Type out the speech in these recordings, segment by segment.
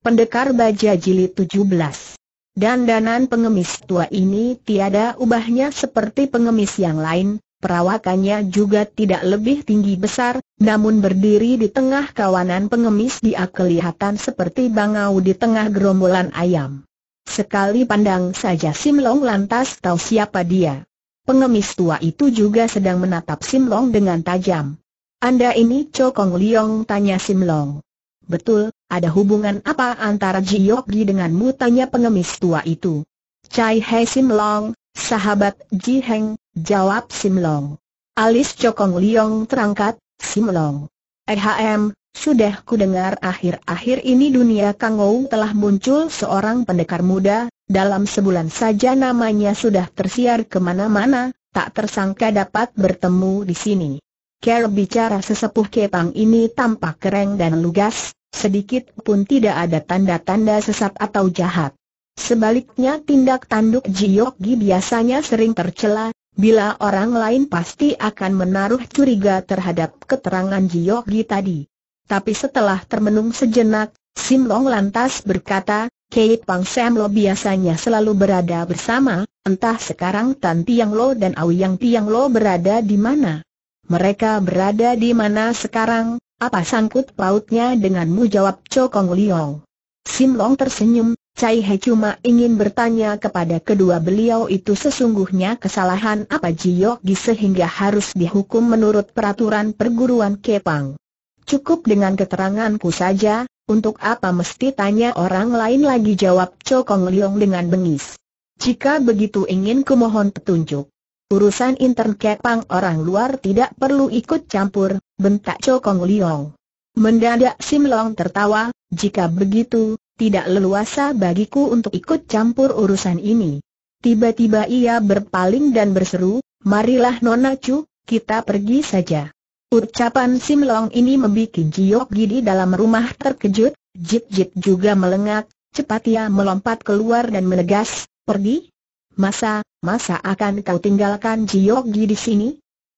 Pendekar Baja Jilid 17 Dandanan pengemis tua ini tiada ubahnya seperti pengemis yang lain, perawakannya juga tidak lebih tinggi besar, namun berdiri di tengah kawanan pengemis dia kelihatan seperti bangau di tengah gerombolan ayam. Sekali pandang saja Simlong lantas tahu siapa dia. Pengemis tua itu juga sedang menatap Simlong dengan tajam. Anda ini Cokong Liong tanya Simlong. Betul, ada hubungan apa antara jiyogi denganmu? Tanya pengemis tua itu. Cai He Sim Long, sahabat Ji Heng, jawab Sim Long. Alis Cokong Liong terangkat, Sim Long. EHM, sudah ku dengar akhir-akhir ini dunia Kangou telah muncul seorang pendekar muda, dalam sebulan saja namanya sudah tersiar kemana-mana, tak tersangka dapat bertemu di sini. Care bicara sesepuh Kepang ini tampak keren dan lugas, Sedikit pun tidak ada tanda-tanda sesat atau jahat. Sebaliknya tindak tanduk Jiyogi biasanya sering tercela, bila orang lain pasti akan menaruh curiga terhadap keterangan Jiyogi tadi. Tapi setelah termenung sejenak, Sim Long lantas berkata, Kei Pang Sam Lo biasanya selalu berada bersama, entah sekarang Tan Tiang Lo dan Au Yang Tiang Lo berada di mana. Mereka berada di mana sekarang, apa sangkut pautnya denganmu jawab Chokong Liong? Sim Long tersenyum, Cai He cuma ingin bertanya kepada kedua beliau itu sesungguhnya kesalahan apa Jiyogi sehingga harus dihukum menurut peraturan perguruan Kepang. Cukup dengan keteranganku saja, untuk apa mesti tanya orang lain lagi jawab Chokong Liong dengan bengis. Jika begitu ingin kumohon petunjuk. Urusan intern kepang orang luar tidak perlu ikut campur, bentak Cokong Liong. Mendadak Sim Long tertawa, jika begitu, tidak leluasa bagiku untuk ikut campur urusan ini. Tiba-tiba ia berpaling dan berseru, marilah Nona Chu, kita pergi saja. Ucapan Sim Long ini membuat Jiok Gidi dalam rumah terkejut, Jip Jip juga melengak, cepat ia melompat keluar dan menegas, pergi, Masa, masa akan kau tinggalkan Jiyogi di sini?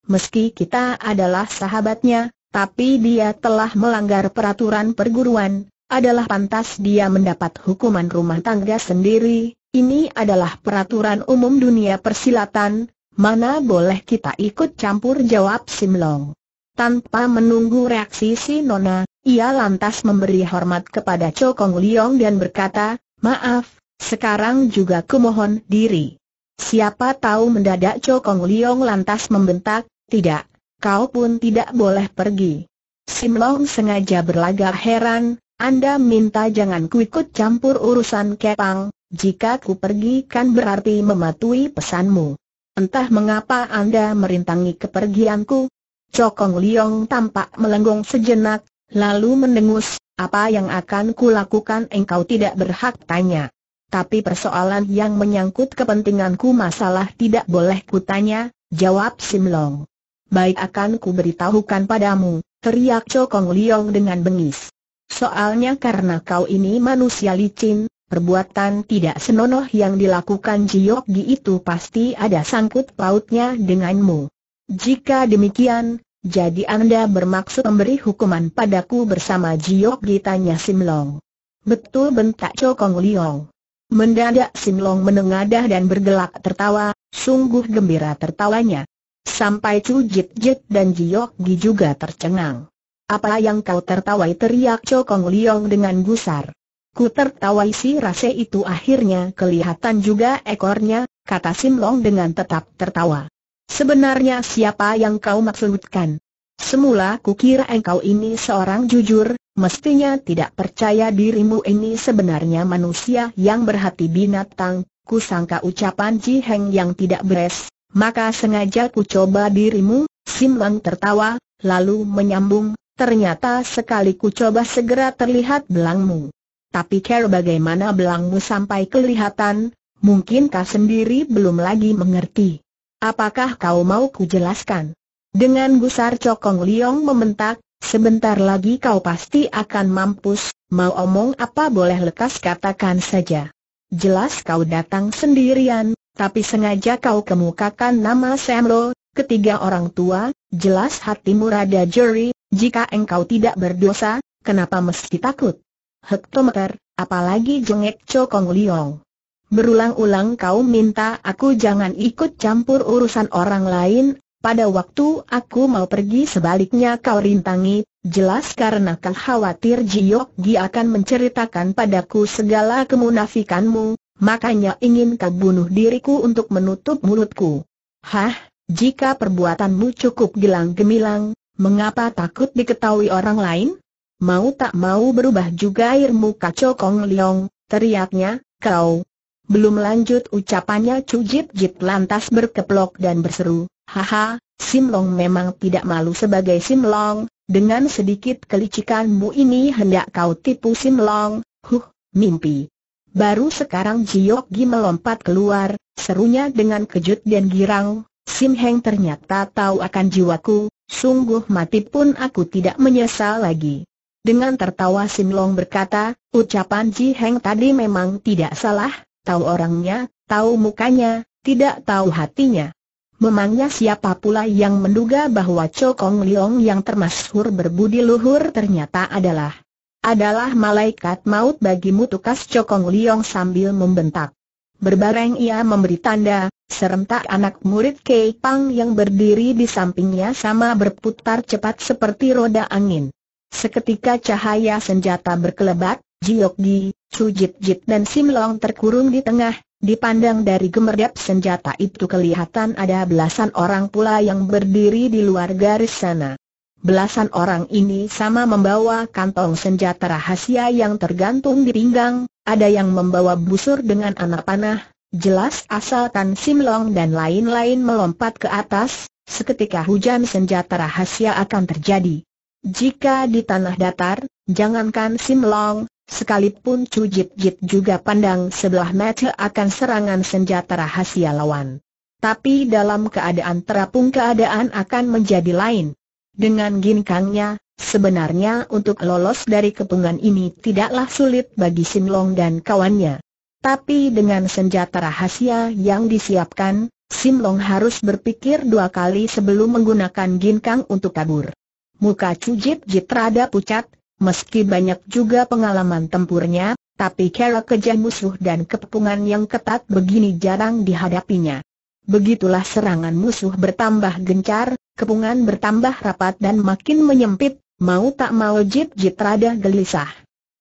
Meski kita adalah sahabatnya, tapi dia telah melanggar peraturan perguruan, adalah pantas dia mendapat hukuman rumah tangga sendiri, ini adalah peraturan umum dunia persilatan, mana boleh kita ikut campur jawab Simlong. Tanpa menunggu reaksi si Nona, ia lantas memberi hormat kepada Chokong Liong dan berkata, Maaf, sekarang juga kumohon diri. Siapa tahu mendadak Cokong Liong lantas membentak, tidak, kau pun tidak boleh pergi. Sim Long sengaja berlagak heran, Anda minta jangan kuikut campur urusan kepang, jika ku pergi kan berarti mematuhi pesanmu. Entah mengapa Anda merintangi kepergianku. Cokong Liong tampak melenggung sejenak, lalu mendengus, apa yang akan kulakukan engkau tidak berhak tanya tapi persoalan yang menyangkut kepentinganku masalah tidak boleh kutanya, jawab Simlong. Baik akan ku beritahukan padamu, teriak Chokong Liong dengan bengis. Soalnya karena kau ini manusia licin, perbuatan tidak senonoh yang dilakukan Jiokgi itu pasti ada sangkut pautnya denganmu. Jika demikian, jadi Anda bermaksud memberi hukuman padaku bersama Jiokgi? tanya Simlong. Betul bentak Chokong Liong. Mendadak Long menengadah dan bergelak tertawa, sungguh gembira tertawanya. Sampai Chu Jit Jit dan Jiok Gi juga tercengang. Apa yang kau tertawai teriak Cokong Liong dengan gusar. Ku tertawai si rase itu akhirnya kelihatan juga ekornya, kata Long dengan tetap tertawa. Sebenarnya siapa yang kau maksudkan? Semula ku kira engkau ini seorang jujur, mestinya tidak percaya dirimu ini sebenarnya manusia yang berhati binatang, kusangka ucapan Ji Heng yang tidak beres, maka sengaja ku coba dirimu, Sim Lang tertawa, lalu menyambung, ternyata sekali ku coba segera terlihat belangmu. Tapi care bagaimana belangmu sampai kelihatan, mungkin kau sendiri belum lagi mengerti. Apakah kau mau ku jelaskan? Dengan gusar Cokong Liong membentak, Sebentar lagi kau pasti akan mampus, mau omong apa boleh lekas katakan saja. Jelas kau datang sendirian, tapi sengaja kau kemukakan nama Semlo, ketiga orang tua, jelas hatimu rada juri, jika engkau tidak berdosa, kenapa mesti takut? Hektometer, apalagi jengek Cokong Liong. Berulang-ulang kau minta aku jangan ikut campur urusan orang lain, pada waktu aku mau pergi sebaliknya kau rintangi, jelas karena kau khawatir Jiok Gi akan menceritakan padaku segala kemunafikanmu, makanya ingin kau bunuh diriku untuk menutup mulutku. Hah, jika perbuatanmu cukup gilang gemilang, mengapa takut diketahui orang lain? Mau tak mau berubah juga air muka Cokong Leong, teriaknya, kau, belum lanjut ucapannya Chu Jip Jip lantas berkeplok dan berseru, Haha, Sim Long memang tidak malu sebagai Sim Long, dengan sedikit kelicikanmu ini hendak kau tipu Sim Long, huh, mimpi. Baru sekarang Jiok Gi melompat keluar, serunya dengan kejut dan girang, Sim Heng ternyata tahu akan jiwaku, sungguh mati pun aku tidak menyesal lagi. Dengan tertawa Sim Long berkata, ucapan Ji Heng tadi memang tidak salah, tahu orangnya, tahu mukanya, tidak tahu hatinya. Memangnya siapa pula yang menduga bahwa Cokong Liong yang termasuk berbudi luhur ternyata adalah adalah malaikat maut bagimu tukas Cokong Liong sambil membentak. Berbareng ia memberi tanda, serentak anak murid Kei Pang yang berdiri di sampingnya sama berputar cepat seperti roda angin. Seketika cahaya senjata berkelebat, Jiok Jiokgi, Sujit Jit dan Sim Long terkurung di tengah, dipandang dari gemerdap senjata itu kelihatan ada belasan orang pula yang berdiri di luar garis sana. Belasan orang ini sama membawa kantong senjata rahasia yang tergantung di pinggang, ada yang membawa busur dengan anak panah, jelas asal Tan Long dan lain-lain melompat ke atas, seketika hujan senjata rahasia akan terjadi. Jika di tanah datar, jangankan Sim Long, Sekalipun Chu Jit Jip juga pandang sebelah mata akan serangan senjata rahasia lawan. Tapi dalam keadaan terapung keadaan akan menjadi lain. Dengan ginkangnya, sebenarnya untuk lolos dari kepungan ini tidaklah sulit bagi Simlong dan kawannya. Tapi dengan senjata rahasia yang disiapkan, Simlong harus berpikir dua kali sebelum menggunakan ginkang untuk kabur. Muka Chu Jip Jit rada pucat, Meski banyak juga pengalaman tempurnya, tapi cara kejar musuh dan kepungan yang ketat begini jarang dihadapinya. Begitulah serangan musuh bertambah gencar, kepungan bertambah rapat dan makin menyempit, mau tak mau Jit Jit rada gelisah.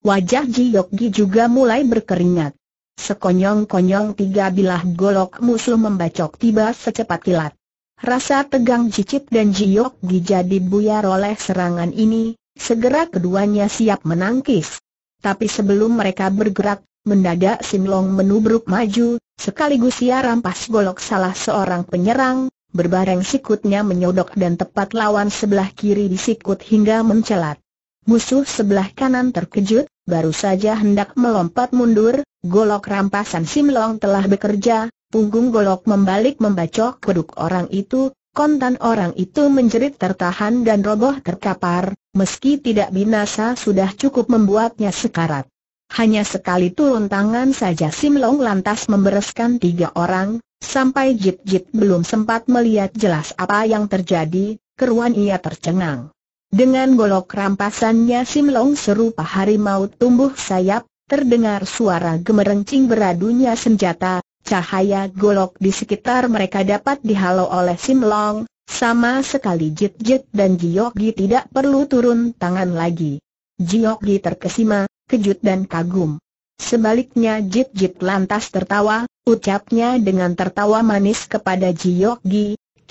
Wajah Ji Yogi juga mulai berkeringat. Sekonyong-konyong tiga bilah golok musuh membacok tiba secepat kilat. Rasa tegang Chip dan Ji Yogi jadi buyar oleh serangan ini, Segera keduanya siap menangkis. Tapi sebelum mereka bergerak, mendadak Sinlong menubruk maju, sekaligus ia rampas golok salah seorang penyerang, berbareng sikutnya menyodok dan tepat lawan sebelah kiri di sikut hingga mencelat. Musuh sebelah kanan terkejut, baru saja hendak melompat mundur, golok rampasan Simlong telah bekerja, punggung golok membalik membacok keduk orang itu, kontan orang itu menjerit tertahan dan roboh terkapar, meski tidak binasa sudah cukup membuatnya sekarat. Hanya sekali turun tangan saja Sim Long lantas membereskan tiga orang, sampai Jit Jit belum sempat melihat jelas apa yang terjadi, keruan ia tercengang. Dengan golok rampasannya Sim Long serupa harimau tumbuh sayap, terdengar suara gemerencing beradunya senjata, cahaya golok di sekitar mereka dapat dihalau oleh Sim Long, sama sekali Jit Jit dan Jiok tidak perlu turun tangan lagi. Jiok terkesima, kejut dan kagum. Sebaliknya Jit Jit lantas tertawa, ucapnya dengan tertawa manis kepada Jiok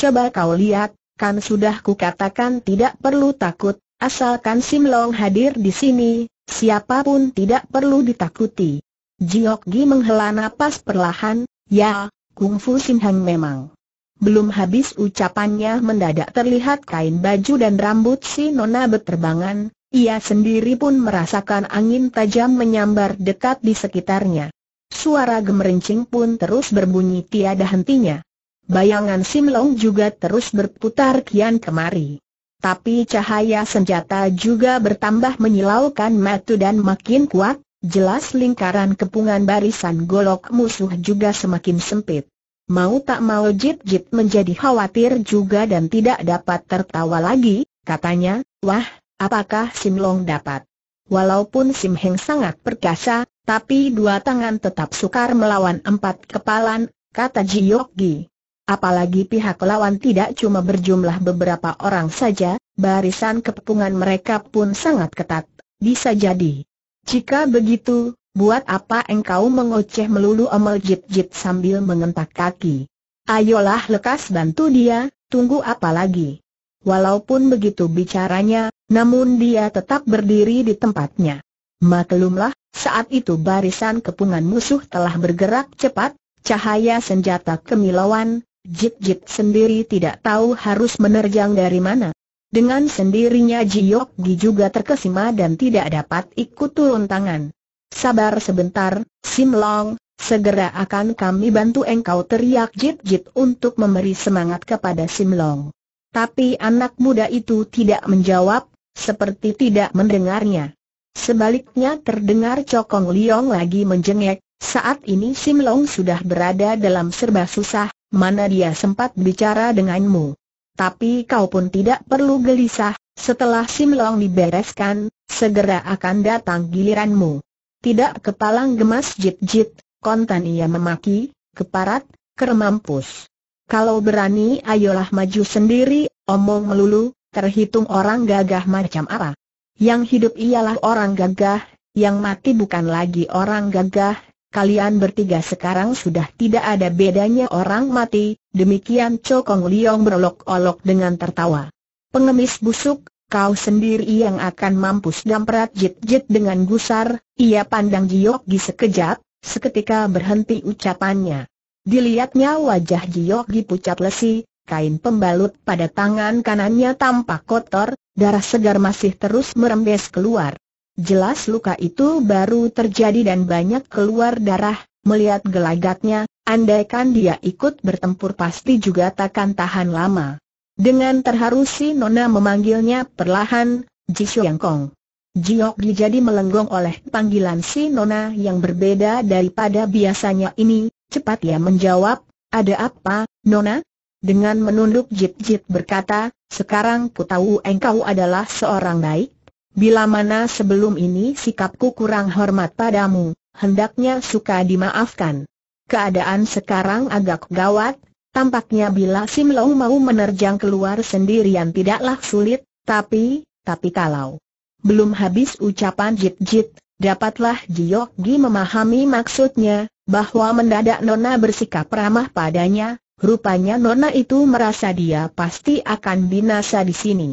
coba kau lihat, kan sudah kukatakan tidak perlu takut, asalkan Sim Long hadir di sini, siapapun tidak perlu ditakuti. Jiok menghela napas perlahan, ya, kungfu Sim Hang memang belum habis ucapannya mendadak terlihat kain baju dan rambut si Nona berterbangan, ia sendiri pun merasakan angin tajam menyambar dekat di sekitarnya. Suara gemerincing pun terus berbunyi tiada hentinya. Bayangan Sim Long juga terus berputar kian kemari. Tapi cahaya senjata juga bertambah menyilaukan matu dan makin kuat, jelas lingkaran kepungan barisan golok musuh juga semakin sempit. Mau tak mau Jit Jit menjadi khawatir juga dan tidak dapat tertawa lagi, katanya, wah, apakah Sim Long dapat? Walaupun Sim Heng sangat perkasa, tapi dua tangan tetap sukar melawan empat kepalan, kata Ji Yok Gi. Apalagi pihak lawan tidak cuma berjumlah beberapa orang saja, barisan kepungan mereka pun sangat ketat, bisa jadi. Jika begitu, Buat apa engkau mengoceh melulu omel jip-jip sambil mengentak kaki? Ayolah lekas bantu dia, tunggu apa lagi? Walaupun begitu bicaranya, namun dia tetap berdiri di tempatnya. Maklumlah, saat itu barisan kepungan musuh telah bergerak cepat, cahaya senjata kemilauan, jip-jip sendiri tidak tahu harus menerjang dari mana. Dengan sendirinya Jiok Gi juga terkesima dan tidak dapat ikut turun tangan. Sabar sebentar, Sim Long, segera akan kami bantu engkau teriak jit-jit untuk memberi semangat kepada Sim Long. Tapi anak muda itu tidak menjawab, seperti tidak mendengarnya. Sebaliknya terdengar Cokong Liong lagi menjengek, saat ini Sim Long sudah berada dalam serba susah, mana dia sempat bicara denganmu. Tapi kau pun tidak perlu gelisah, setelah Sim Long dibereskan, segera akan datang giliranmu. Tidak kepalang gemas jit-jit, kontan ia memaki, keparat, kermampus. Kalau berani ayolah maju sendiri, omong melulu, terhitung orang gagah macam apa. Yang hidup ialah orang gagah, yang mati bukan lagi orang gagah, kalian bertiga sekarang sudah tidak ada bedanya orang mati, demikian Cokong Liong berolok-olok dengan tertawa. Pengemis busuk, kau sendiri yang akan mampus dan perat jit-jit dengan gusar, ia pandang Jiok Gi sekejap, seketika berhenti ucapannya. Dilihatnya wajah Jiok Gi pucat lesi, kain pembalut pada tangan kanannya tampak kotor, darah segar masih terus merembes keluar. Jelas luka itu baru terjadi dan banyak keluar darah, melihat gelagatnya, andaikan dia ikut bertempur pasti juga takkan tahan lama. Dengan terharu si Nona memanggilnya perlahan, Ji Xiong Kong. Jiok Gi jadi melenggong oleh panggilan si Nona yang berbeda daripada biasanya ini, cepat ia menjawab, ada apa, Nona? Dengan menunduk jip-jip berkata, sekarang ku tahu engkau adalah seorang baik. Bila mana sebelum ini sikapku kurang hormat padamu, hendaknya suka dimaafkan. Keadaan sekarang agak gawat, Tampaknya bila Sim Long mau menerjang keluar sendirian tidaklah sulit, tapi, tapi kalau belum habis ucapan Jit Jit, dapatlah Jiok Gi memahami maksudnya, bahwa mendadak Nona bersikap ramah padanya, rupanya Nona itu merasa dia pasti akan binasa di sini.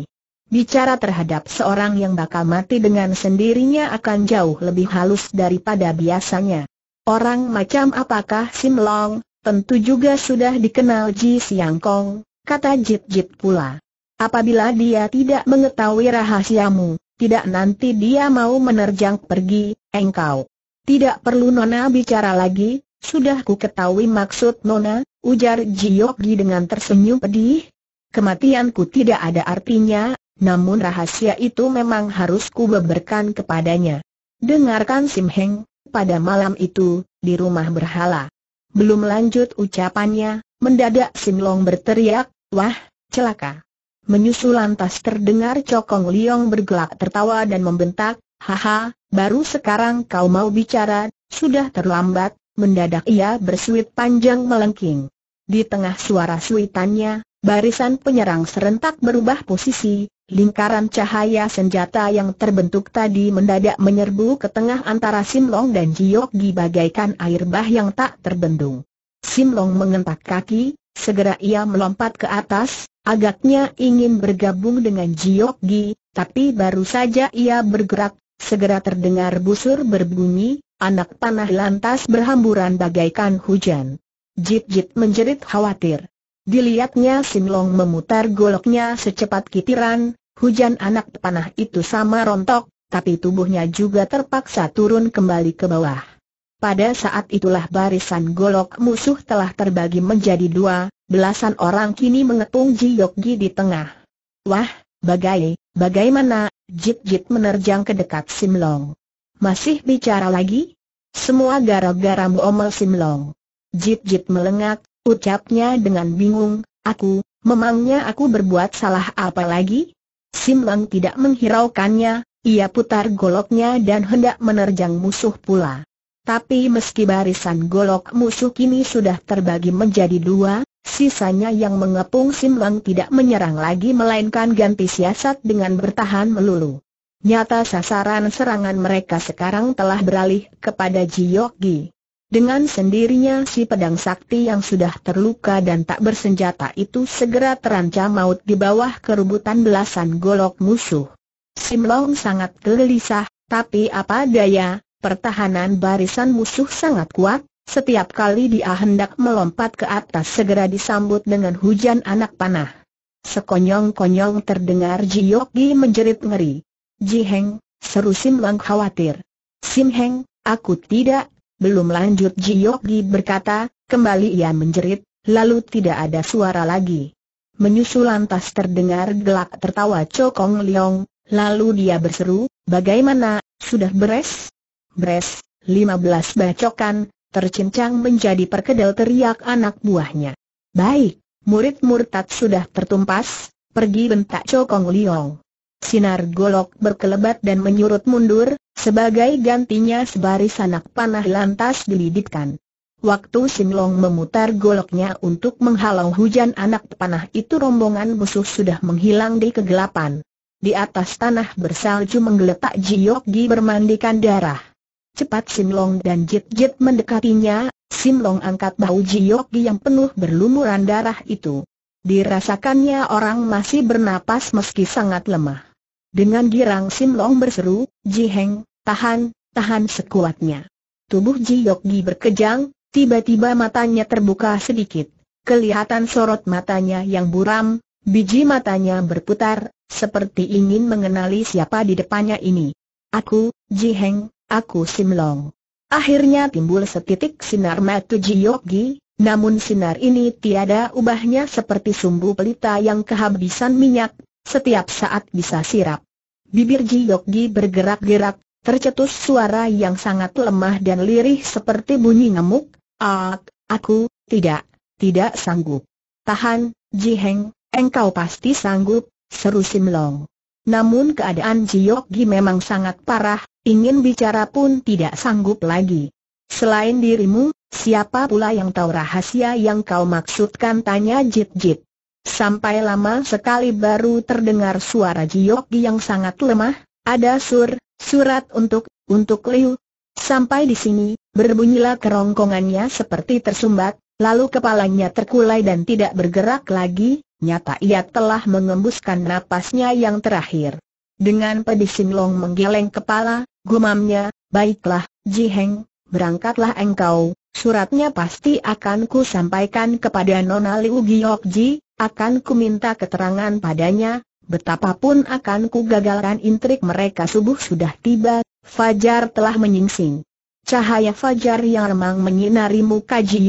Bicara terhadap seorang yang bakal mati dengan sendirinya akan jauh lebih halus daripada biasanya. Orang macam apakah Sim Long, Tentu juga sudah dikenal Ji Siang Kong, kata Jip Jip pula. Apabila dia tidak mengetahui rahasiamu, tidak nanti dia mau menerjang pergi, engkau. Tidak perlu Nona bicara lagi, sudah ku ketahui maksud Nona, ujar Ji Yogi dengan tersenyum pedih. Kematianku tidak ada artinya, namun rahasia itu memang harus ku beberkan kepadanya. Dengarkan Sim Heng, pada malam itu, di rumah berhala. Belum lanjut ucapannya, mendadak Simlong berteriak, wah, celaka. Menyusul lantas terdengar Cokong Liong bergelak tertawa dan membentak, haha, baru sekarang kau mau bicara, sudah terlambat, mendadak ia bersuit panjang melengking. Di tengah suara suitannya, barisan penyerang serentak berubah posisi, Lingkaran cahaya senjata yang terbentuk tadi mendadak menyerbu ke tengah antara Simlong dan Gi bagaikan air bah yang tak terbendung. Simlong mengentak kaki, segera ia melompat ke atas, agaknya ingin bergabung dengan Gi, tapi baru saja ia bergerak, segera terdengar busur berbunyi, anak panah lantas berhamburan bagaikan hujan. Jit-jit menjerit khawatir. Dilihatnya Simlong memutar goloknya secepat kitiran, hujan anak panah itu sama rontok, tapi tubuhnya juga terpaksa turun kembali ke bawah. Pada saat itulah barisan golok musuh telah terbagi menjadi dua, belasan orang kini mengepung Ji Yogi di tengah. Wah, bagai, bagaimana, Jit-Jit menerjang ke dekat Simlong. Masih bicara lagi? Semua gara garam omel Simlong. Jit-Jit melengak, Ucapnya dengan bingung, aku, memangnya aku berbuat salah apa lagi? Simlang tidak menghiraukannya, ia putar goloknya dan hendak menerjang musuh pula. Tapi meski barisan golok musuh kini sudah terbagi menjadi dua, sisanya yang mengepung Simlang tidak menyerang lagi melainkan ganti siasat dengan bertahan melulu. Nyata sasaran serangan mereka sekarang telah beralih kepada Ji Gi. Dengan sendirinya si pedang sakti yang sudah terluka dan tak bersenjata itu segera terancam maut di bawah kerubutan belasan golok musuh. Sim Long sangat gelisah, tapi apa daya, pertahanan barisan musuh sangat kuat, setiap kali dia hendak melompat ke atas segera disambut dengan hujan anak panah. Sekonyong-konyong terdengar Ji Yogi menjerit ngeri. Ji Heng, seru Sim Long khawatir. Sim Heng, aku tidak belum lanjut Ji berkata, kembali ia menjerit, lalu tidak ada suara lagi. Menyusul lantas terdengar gelak tertawa Cokong Leong, lalu dia berseru, bagaimana, sudah beres? Beres, 15 bacokan, tercincang menjadi perkedel teriak anak buahnya. Baik, murid murtad sudah tertumpas, pergi bentak Cokong Leong. Sinar golok berkelebat dan menyurut mundur, sebagai gantinya sebaris anak panah lantas dilidikkan. Waktu Sinlong memutar goloknya untuk menghalau hujan anak panah itu rombongan musuh sudah menghilang di kegelapan. Di atas tanah bersalju menggeletak Jiyogi bermandikan darah. Cepat Sinlong dan Jit Jit mendekatinya, Sinlong angkat bau Jiyogi yang penuh berlumuran darah itu. Dirasakannya orang masih bernapas meski sangat lemah. Dengan girang Sim Long berseru, Ji Heng, tahan, tahan sekuatnya. Tubuh Ji Gi berkejang, tiba-tiba matanya terbuka sedikit. Kelihatan sorot matanya yang buram, biji matanya berputar, seperti ingin mengenali siapa di depannya ini. Aku, Ji Heng, aku Long. Akhirnya timbul setitik sinar mata Ji Gi, namun sinar ini tiada ubahnya seperti sumbu pelita yang kehabisan minyak, setiap saat bisa sirap. Bibir Ji bergerak-gerak, tercetus suara yang sangat lemah dan lirih seperti bunyi ngemuk. Ak, aku, tidak, tidak sanggup. Tahan, Ji Heng, engkau pasti sanggup, seru Simlong. Namun keadaan Ji memang sangat parah, ingin bicara pun tidak sanggup lagi. Selain dirimu, siapa pula yang tahu rahasia yang kau maksudkan tanya Jit Jit. Sampai lama sekali baru terdengar suara Jiokgi yang sangat lemah, ada sur, surat untuk, untuk Liu. Sampai di sini, berbunyilah kerongkongannya seperti tersumbat, lalu kepalanya terkulai dan tidak bergerak lagi, nyata ia telah mengembuskan napasnya yang terakhir. Dengan pedih Long menggeleng kepala, gumamnya, baiklah, Ji Heng berangkatlah engkau, suratnya pasti akan ku sampaikan kepada Nona Liu Giokji, akan ku minta keterangan padanya, betapapun akan ku gagalkan intrik mereka subuh sudah tiba, Fajar telah menyingsing. Cahaya Fajar yang remang menyinari muka Ji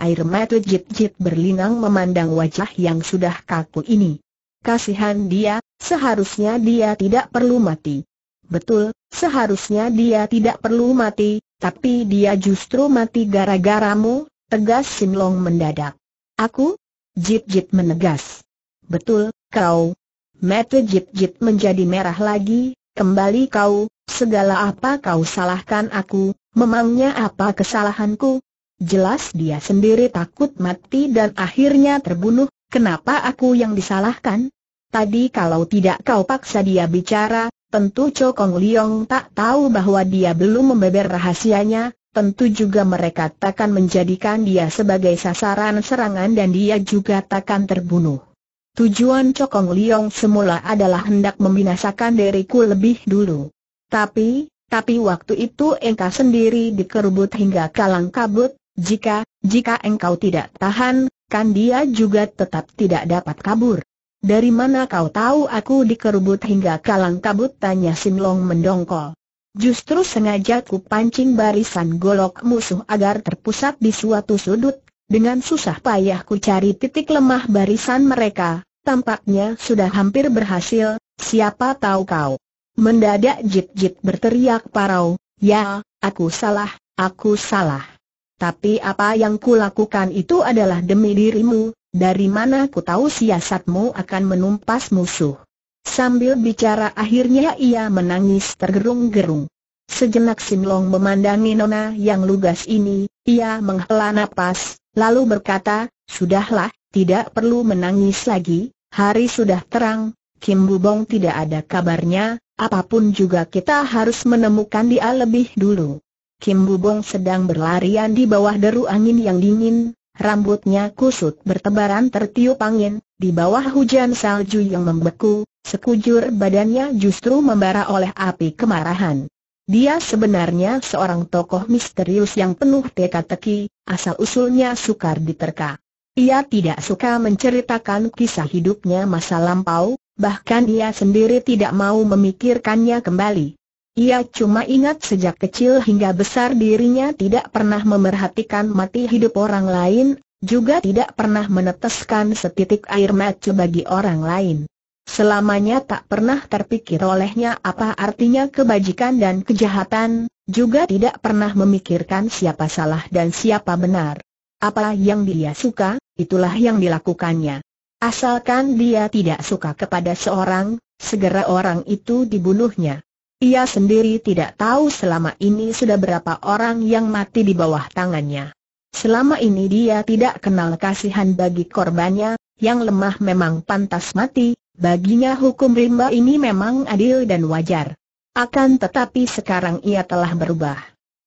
Air mata jit-jit berlinang memandang wajah yang sudah kaku ini. Kasihan dia, seharusnya dia tidak perlu mati. Betul, seharusnya dia tidak perlu mati, tapi dia justru mati gara-garamu, tegas Simlong mendadak. Aku? Jit-jit menegas. Betul, kau. Mata jit-jit menjadi merah lagi, kembali kau, segala apa kau salahkan aku, memangnya apa kesalahanku? Jelas dia sendiri takut mati dan akhirnya terbunuh, kenapa aku yang disalahkan? Tadi kalau tidak kau paksa dia bicara, Tentu Cokong Liong tak tahu bahwa dia belum membeber rahasianya, tentu juga mereka takkan menjadikan dia sebagai sasaran serangan dan dia juga takkan terbunuh. Tujuan Cokong Liong semula adalah hendak membinasakan diriku lebih dulu. Tapi, tapi waktu itu engkau sendiri dikerubut hingga kalang kabut, jika, jika engkau tidak tahan, kan dia juga tetap tidak dapat kabur. Dari mana kau tahu aku dikerubut hingga kalang kabut? Tanya Sinlong mendongkol. Justru sengaja ku pancing barisan golok musuh agar terpusat di suatu sudut, dengan susah payah ku cari titik lemah barisan mereka, tampaknya sudah hampir berhasil, siapa tahu kau. Mendadak jit-jit berteriak parau, ya, aku salah, aku salah. Tapi apa yang ku lakukan itu adalah demi dirimu, dari mana ku tahu siasatmu akan menumpas musuh? Sambil bicara akhirnya ia menangis tergerung-gerung. Sejenak Sinlong memandangi nona yang lugas ini, ia menghela napas, lalu berkata, Sudahlah, tidak perlu menangis lagi, hari sudah terang, Kim Bubong tidak ada kabarnya, apapun juga kita harus menemukan dia lebih dulu. Kim Bubong sedang berlarian di bawah deru angin yang dingin, rambutnya kusut bertebaran tertiup angin, di bawah hujan salju yang membeku, sekujur badannya justru membara oleh api kemarahan. Dia sebenarnya seorang tokoh misterius yang penuh teka-teki, asal-usulnya sukar diterka. Ia tidak suka menceritakan kisah hidupnya masa lampau, bahkan ia sendiri tidak mau memikirkannya kembali. Ia cuma ingat sejak kecil hingga besar dirinya tidak pernah memerhatikan mati hidup orang lain, juga tidak pernah meneteskan setitik air mata bagi orang lain. Selamanya tak pernah terpikir olehnya apa artinya kebajikan dan kejahatan, juga tidak pernah memikirkan siapa salah dan siapa benar. Apa yang dia suka, itulah yang dilakukannya. Asalkan dia tidak suka kepada seorang, segera orang itu dibunuhnya. Ia sendiri tidak tahu selama ini sudah berapa orang yang mati di bawah tangannya. Selama ini dia tidak kenal kasihan bagi korbannya, yang lemah memang pantas mati, baginya hukum rimba ini memang adil dan wajar. Akan tetapi sekarang ia telah berubah.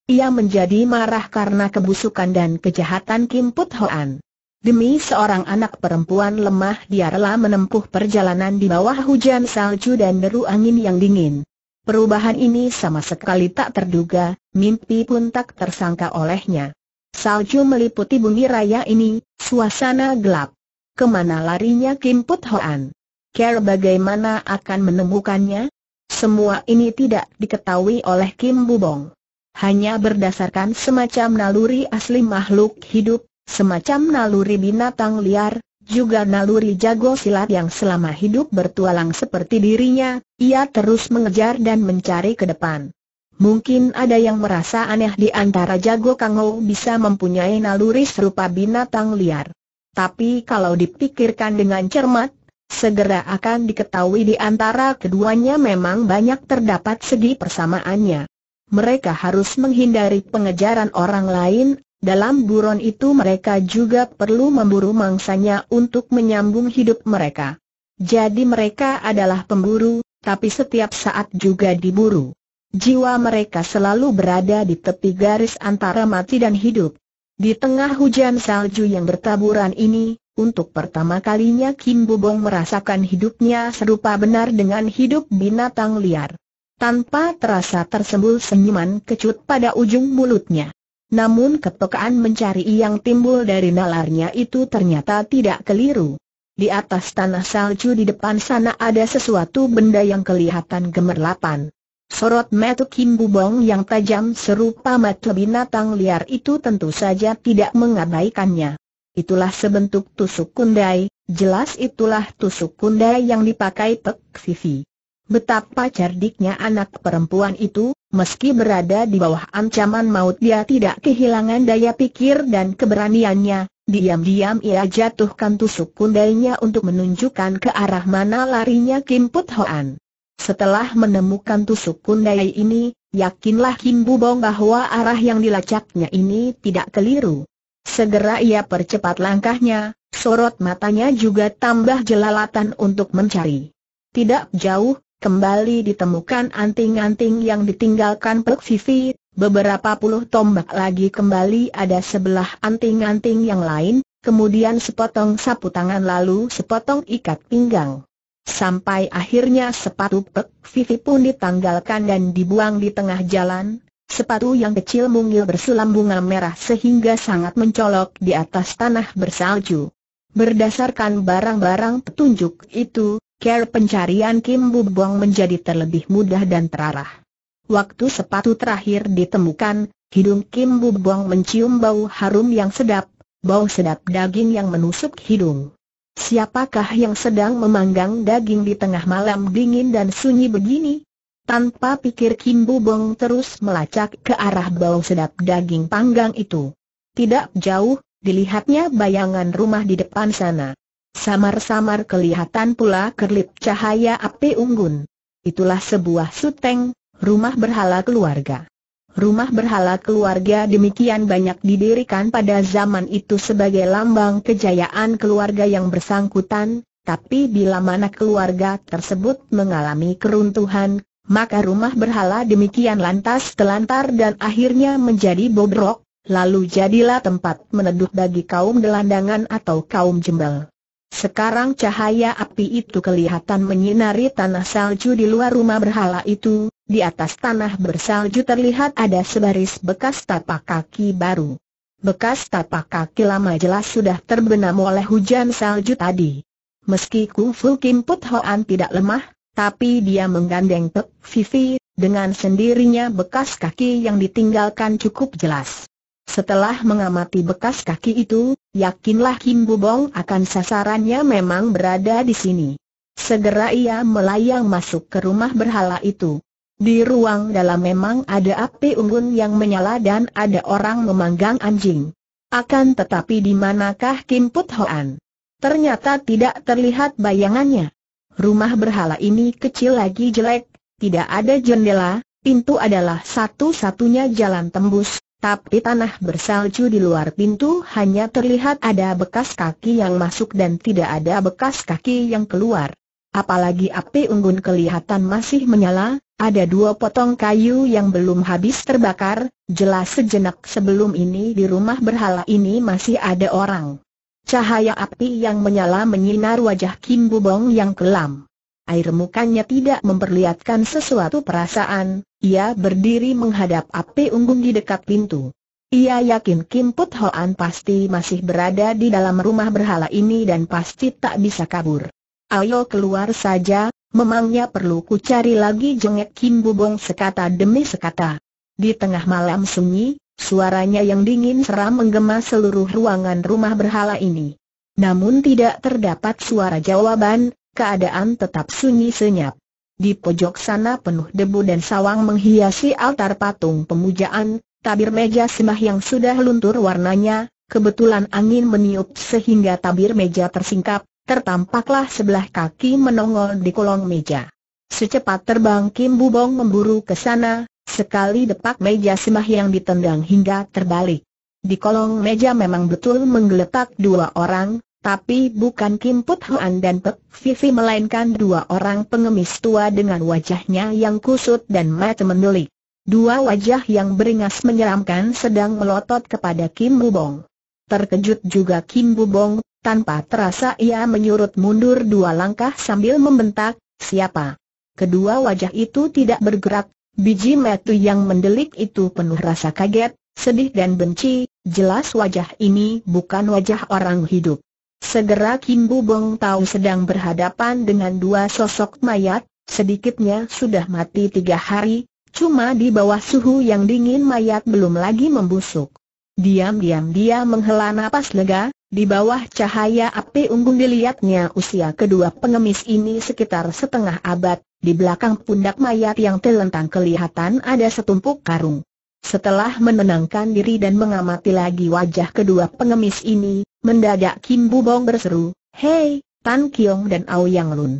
Ia menjadi marah karena kebusukan dan kejahatan Kim Put Hoan. Demi seorang anak perempuan lemah dia rela menempuh perjalanan di bawah hujan salju dan deru angin yang dingin. Perubahan ini sama sekali tak terduga, mimpi pun tak tersangka olehnya. Salju meliputi bumi raya ini, suasana gelap. Kemana larinya Kim Put Hoan? Care bagaimana akan menemukannya? Semua ini tidak diketahui oleh Kim Bubong. Hanya berdasarkan semacam naluri asli makhluk hidup, semacam naluri binatang liar, juga naluri jago silat yang selama hidup bertualang seperti dirinya, ia terus mengejar dan mencari ke depan. Mungkin ada yang merasa aneh di antara jago kangau bisa mempunyai naluri serupa binatang liar. Tapi kalau dipikirkan dengan cermat, segera akan diketahui di antara keduanya memang banyak terdapat segi persamaannya. Mereka harus menghindari pengejaran orang lain dalam buron itu mereka juga perlu memburu mangsanya untuk menyambung hidup mereka. Jadi mereka adalah pemburu, tapi setiap saat juga diburu. Jiwa mereka selalu berada di tepi garis antara mati dan hidup. Di tengah hujan salju yang bertaburan ini, untuk pertama kalinya Kim Bubong merasakan hidupnya serupa benar dengan hidup binatang liar. Tanpa terasa tersembul senyuman kecut pada ujung mulutnya. Namun kepekaan mencari yang timbul dari nalarnya itu ternyata tidak keliru. Di atas tanah salju di depan sana ada sesuatu benda yang kelihatan gemerlapan. Sorot mata Kim Bubong yang tajam serupa mata binatang liar itu tentu saja tidak mengabaikannya. Itulah sebentuk tusuk kundai, jelas itulah tusuk kundai yang dipakai Pek Sivi. Betapa cerdiknya anak perempuan itu, Meski berada di bawah ancaman maut dia tidak kehilangan daya pikir dan keberaniannya, diam-diam ia jatuhkan tusuk kundainya untuk menunjukkan ke arah mana larinya Kim Put Hoan. Setelah menemukan tusuk kundai ini, yakinlah Kim Bu-bong bahwa arah yang dilacaknya ini tidak keliru. Segera ia percepat langkahnya, sorot matanya juga tambah jelalatan untuk mencari. Tidak jauh, kembali ditemukan anting-anting yang ditinggalkan Pek Vivi, beberapa puluh tombak lagi kembali ada sebelah anting-anting yang lain, kemudian sepotong sapu tangan lalu sepotong ikat pinggang. Sampai akhirnya sepatu Pek Vivi pun ditanggalkan dan dibuang di tengah jalan, sepatu yang kecil mungil bersulam bunga merah sehingga sangat mencolok di atas tanah bersalju. Berdasarkan barang-barang petunjuk itu, care pencarian Kim Bubong menjadi terlebih mudah dan terarah. Waktu sepatu terakhir ditemukan, hidung Kim Bubong mencium bau harum yang sedap, bau sedap daging yang menusuk hidung. Siapakah yang sedang memanggang daging di tengah malam dingin dan sunyi begini? Tanpa pikir Kim Bubong terus melacak ke arah bau sedap daging panggang itu. Tidak jauh, dilihatnya bayangan rumah di depan sana. Samar-samar kelihatan pula kerlip cahaya api unggun. Itulah sebuah suteng, rumah berhala keluarga. Rumah berhala keluarga demikian banyak didirikan pada zaman itu sebagai lambang kejayaan keluarga yang bersangkutan, tapi bila mana keluarga tersebut mengalami keruntuhan, maka rumah berhala demikian lantas telantar dan akhirnya menjadi bobrok, lalu jadilah tempat meneduh bagi kaum delandangan atau kaum jembel. Sekarang cahaya api itu kelihatan menyinari tanah salju di luar rumah berhala itu, di atas tanah bersalju terlihat ada sebaris bekas tapak kaki baru. Bekas tapak kaki lama jelas sudah terbenam oleh hujan salju tadi. Meski Kung Fu Kim Put Hoan tidak lemah, tapi dia menggandeng Pek Vivi, dengan sendirinya bekas kaki yang ditinggalkan cukup jelas. Setelah mengamati bekas kaki itu, yakinlah Kim Bubong akan sasarannya memang berada di sini. Segera ia melayang masuk ke rumah berhala itu. Di ruang dalam memang ada api unggun yang menyala dan ada orang memanggang anjing. Akan tetapi di manakah Kim Put Hoan? Ternyata tidak terlihat bayangannya. Rumah berhala ini kecil lagi jelek, tidak ada jendela, pintu adalah satu-satunya jalan tembus, tapi tanah bersalju di luar pintu hanya terlihat ada bekas kaki yang masuk dan tidak ada bekas kaki yang keluar. Apalagi api unggun kelihatan masih menyala, ada dua potong kayu yang belum habis terbakar, jelas sejenak sebelum ini di rumah berhala ini masih ada orang. Cahaya api yang menyala menyinar wajah Kim Bubong yang kelam. Air mukanya tidak memperlihatkan sesuatu perasaan, ia berdiri menghadap api unggun di dekat pintu. Ia yakin Kim Put Hoan pasti masih berada di dalam rumah berhala ini dan pasti tak bisa kabur. Ayo keluar saja, memangnya perlu ku cari lagi jengek Kim Bubong sekata demi sekata. Di tengah malam sunyi, suaranya yang dingin seram menggema seluruh ruangan rumah berhala ini. Namun tidak terdapat suara jawaban, keadaan tetap sunyi senyap. Di pojok sana penuh debu dan sawang menghiasi altar patung pemujaan, tabir meja sembah yang sudah luntur warnanya, kebetulan angin meniup sehingga tabir meja tersingkap, tertampaklah sebelah kaki menongol di kolong meja. Secepat terbang Kim Bubong memburu ke sana, sekali depak meja sembah yang ditendang hingga terbalik. Di kolong meja memang betul menggeletak dua orang, tapi bukan Kim Put Hoan dan Pek Vivi melainkan dua orang pengemis tua dengan wajahnya yang kusut dan mata mendelik. Dua wajah yang beringas menyeramkan sedang melotot kepada Kim Bubong. Terkejut juga Kim Bubong, tanpa terasa ia menyurut mundur dua langkah sambil membentak, siapa? Kedua wajah itu tidak bergerak, biji metu yang mendelik itu penuh rasa kaget, sedih dan benci, jelas wajah ini bukan wajah orang hidup. Segera Kim Bubong tahu sedang berhadapan dengan dua sosok mayat, sedikitnya sudah mati tiga hari, cuma di bawah suhu yang dingin mayat belum lagi membusuk. Diam-diam dia menghela napas lega, di bawah cahaya api unggun dilihatnya usia kedua pengemis ini sekitar setengah abad, di belakang pundak mayat yang telentang kelihatan ada setumpuk karung. Setelah menenangkan diri dan mengamati lagi wajah kedua pengemis ini, mendadak Kim Bu-bong berseru, Hei, Tan Kiong dan Ao Yang Lun.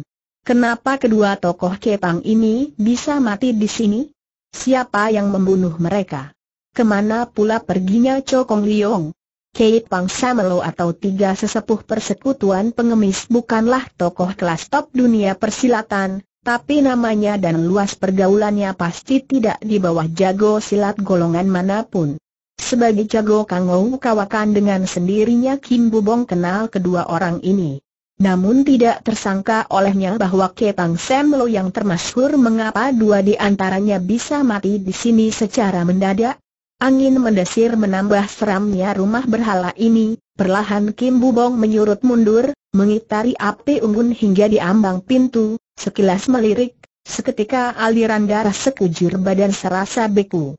Kenapa kedua tokoh kepang ini bisa mati di sini? Siapa yang membunuh mereka? Kemana pula perginya kong Liong? Kepang Samelo atau tiga sesepuh persekutuan pengemis bukanlah tokoh kelas top dunia persilatan, tapi namanya dan luas pergaulannya pasti tidak di bawah jago silat golongan manapun. Sebagai jago Kangou kawakan dengan sendirinya Kim Bubong kenal kedua orang ini. Namun tidak tersangka olehnya bahwa Ketang Sam yang termasyhur mengapa dua di antaranya bisa mati di sini secara mendadak. Angin mendesir menambah seramnya rumah berhala ini, perlahan Kim Bubong menyurut mundur, mengitari api unggun hingga di ambang pintu, Sekilas melirik, seketika aliran darah sekujur badan serasa beku.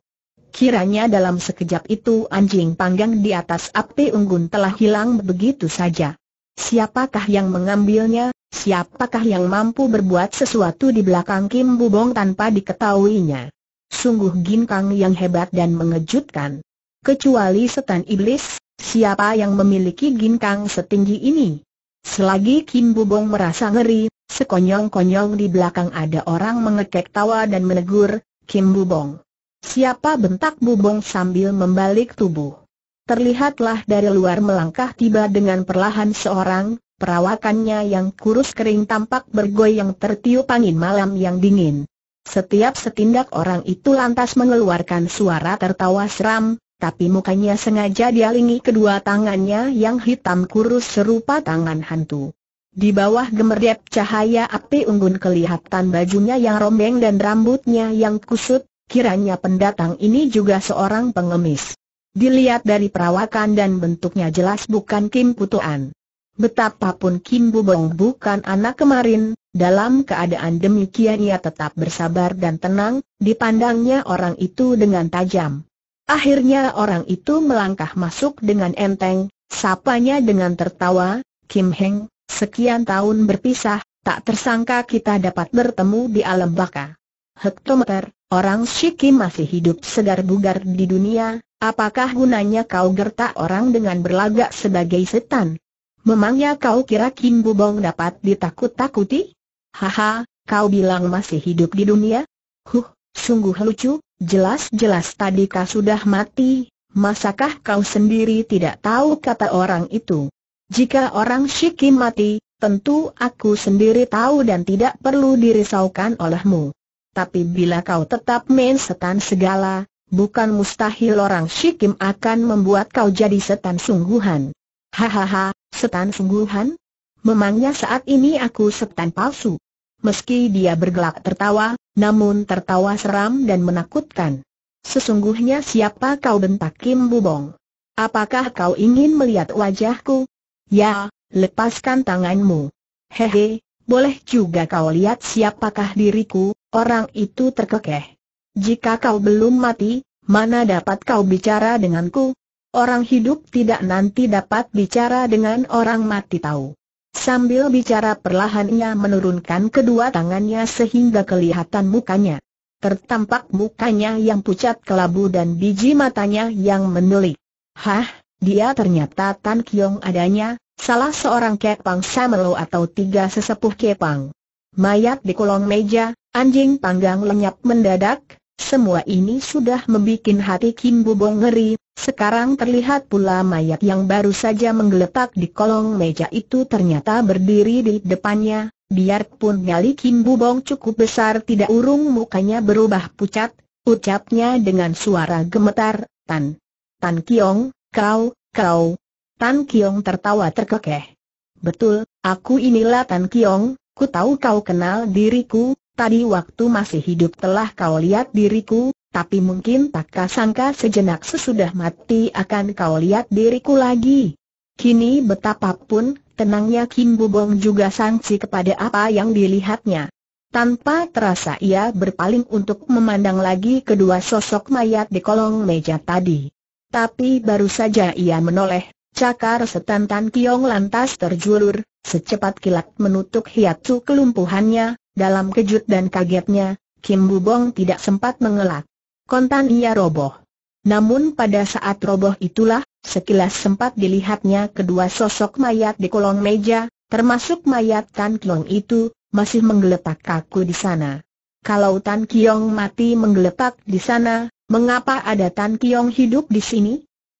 Kiranya dalam sekejap itu anjing panggang di atas api unggun telah hilang begitu saja. Siapakah yang mengambilnya, siapakah yang mampu berbuat sesuatu di belakang Kim Bubong tanpa diketahuinya. Sungguh ginkang yang hebat dan mengejutkan. Kecuali setan iblis, siapa yang memiliki ginkang setinggi ini? Selagi Kim Bubong merasa ngeri, Sekonyong-konyong di belakang ada orang mengekek tawa dan menegur, Kim Bubong. Siapa bentak Bubong sambil membalik tubuh. Terlihatlah dari luar melangkah tiba dengan perlahan seorang, perawakannya yang kurus kering tampak bergoyang tertiup angin malam yang dingin. Setiap setindak orang itu lantas mengeluarkan suara tertawa seram, tapi mukanya sengaja dialingi kedua tangannya yang hitam kurus serupa tangan hantu. Di bawah gemerdep cahaya api unggun kelihatan bajunya yang rombeng dan rambutnya yang kusut, kiranya pendatang ini juga seorang pengemis. Dilihat dari perawakan dan bentuknya jelas bukan Kim Putuan. Betapapun Kim Bubong bukan anak kemarin, dalam keadaan demikian ia tetap bersabar dan tenang, dipandangnya orang itu dengan tajam. Akhirnya orang itu melangkah masuk dengan enteng, sapanya dengan tertawa, Kim Heng, Sekian tahun berpisah, tak tersangka kita dapat bertemu di alam baka. Hektometer, orang Shiki masih hidup segar bugar di dunia, apakah gunanya kau gertak orang dengan berlagak sebagai setan? Memangnya kau kira Kim Bubong dapat ditakut-takuti? Haha, kau bilang masih hidup di dunia? Huh, sungguh lucu, jelas-jelas tadi kau sudah mati, masakah kau sendiri tidak tahu kata orang itu? Jika orang Shikim mati, tentu aku sendiri tahu dan tidak perlu dirisaukan olehmu. Tapi bila kau tetap main setan segala, bukan mustahil orang Shikim akan membuat kau jadi setan sungguhan. Hahaha, setan sungguhan? Memangnya saat ini aku setan palsu? Meski dia bergelak tertawa, namun tertawa seram dan menakutkan. Sesungguhnya siapa kau bentak Kim Bubong? Apakah kau ingin melihat wajahku? Ya, lepaskan tanganmu. Hehe, boleh juga kau lihat siapakah diriku, orang itu terkekeh. Jika kau belum mati, mana dapat kau bicara denganku? Orang hidup tidak nanti dapat bicara dengan orang mati tahu. Sambil bicara perlahan ia menurunkan kedua tangannya sehingga kelihatan mukanya. Tertampak mukanya yang pucat kelabu dan biji matanya yang menelik. Hah, dia ternyata Tan Kiong adanya, salah seorang Kepang Samelo atau tiga sesepuh Kepang. Mayat di kolong meja, anjing panggang lenyap mendadak, semua ini sudah membuat hati Kim Bubong ngeri, sekarang terlihat pula mayat yang baru saja menggeletak di kolong meja itu ternyata berdiri di depannya, biarpun nyali Kim Bubong cukup besar tidak urung mukanya berubah pucat, ucapnya dengan suara gemetar, Tan. Tan Kiong, Kau, kau. Tan Kiong tertawa terkekeh. Betul, aku inilah Tan Kiong, ku tahu kau kenal diriku, tadi waktu masih hidup telah kau lihat diriku, tapi mungkin tak kasangka sejenak sesudah mati akan kau lihat diriku lagi. Kini betapapun, tenangnya Kim Bubong juga sangsi kepada apa yang dilihatnya. Tanpa terasa ia berpaling untuk memandang lagi kedua sosok mayat di kolong meja tadi. Tapi baru saja ia menoleh, cakar setan Tan Kiong lantas terjulur, secepat kilat menutup hiatu kelumpuhannya, dalam kejut dan kagetnya, Kim Bubong tidak sempat mengelak. Kontan ia roboh. Namun pada saat roboh itulah, sekilas sempat dilihatnya kedua sosok mayat di kolong meja, termasuk mayat Tan Kiong itu, masih menggeletak kaku di sana. Kalau Tan Kiong mati menggeletak di sana, Mengapa ada Tan Kiong hidup di sini?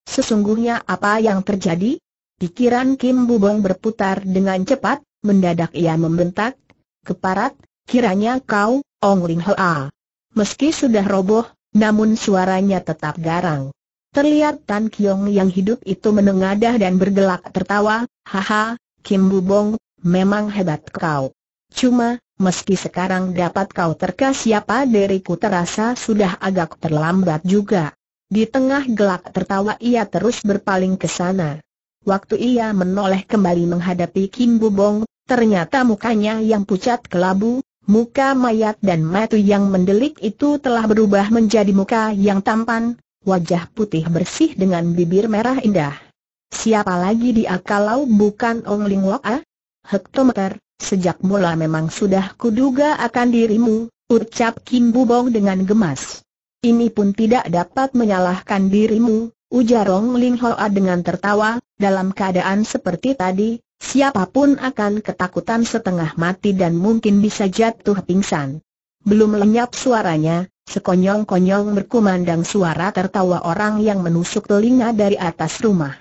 Sesungguhnya apa yang terjadi? Pikiran Kim Bubong berputar dengan cepat, mendadak ia membentak, keparat, kiranya kau, Ong Ling Hoa. Meski sudah roboh, namun suaranya tetap garang. Terlihat Tan Kiong yang hidup itu menengadah dan bergelak tertawa, haha, Kim Bubong, memang hebat kau. Cuma, Meski sekarang dapat kau terka siapa diriku terasa sudah agak terlambat juga. Di tengah gelak tertawa ia terus berpaling ke sana. Waktu ia menoleh kembali menghadapi Kim Bubong, ternyata mukanya yang pucat kelabu, muka mayat dan mata yang mendelik itu telah berubah menjadi muka yang tampan, wajah putih bersih dengan bibir merah indah. Siapa lagi dia kalau bukan Ong Ling ah? Hektometer, Sejak mula memang sudah kuduga akan dirimu, ucap Kim Bu-bong dengan gemas. Ini pun tidak dapat menyalahkan dirimu, ujar Rong Ling Hoa dengan tertawa, dalam keadaan seperti tadi, siapapun akan ketakutan setengah mati dan mungkin bisa jatuh pingsan. Belum lenyap suaranya, sekonyong-konyong berkumandang suara tertawa orang yang menusuk telinga dari atas rumah.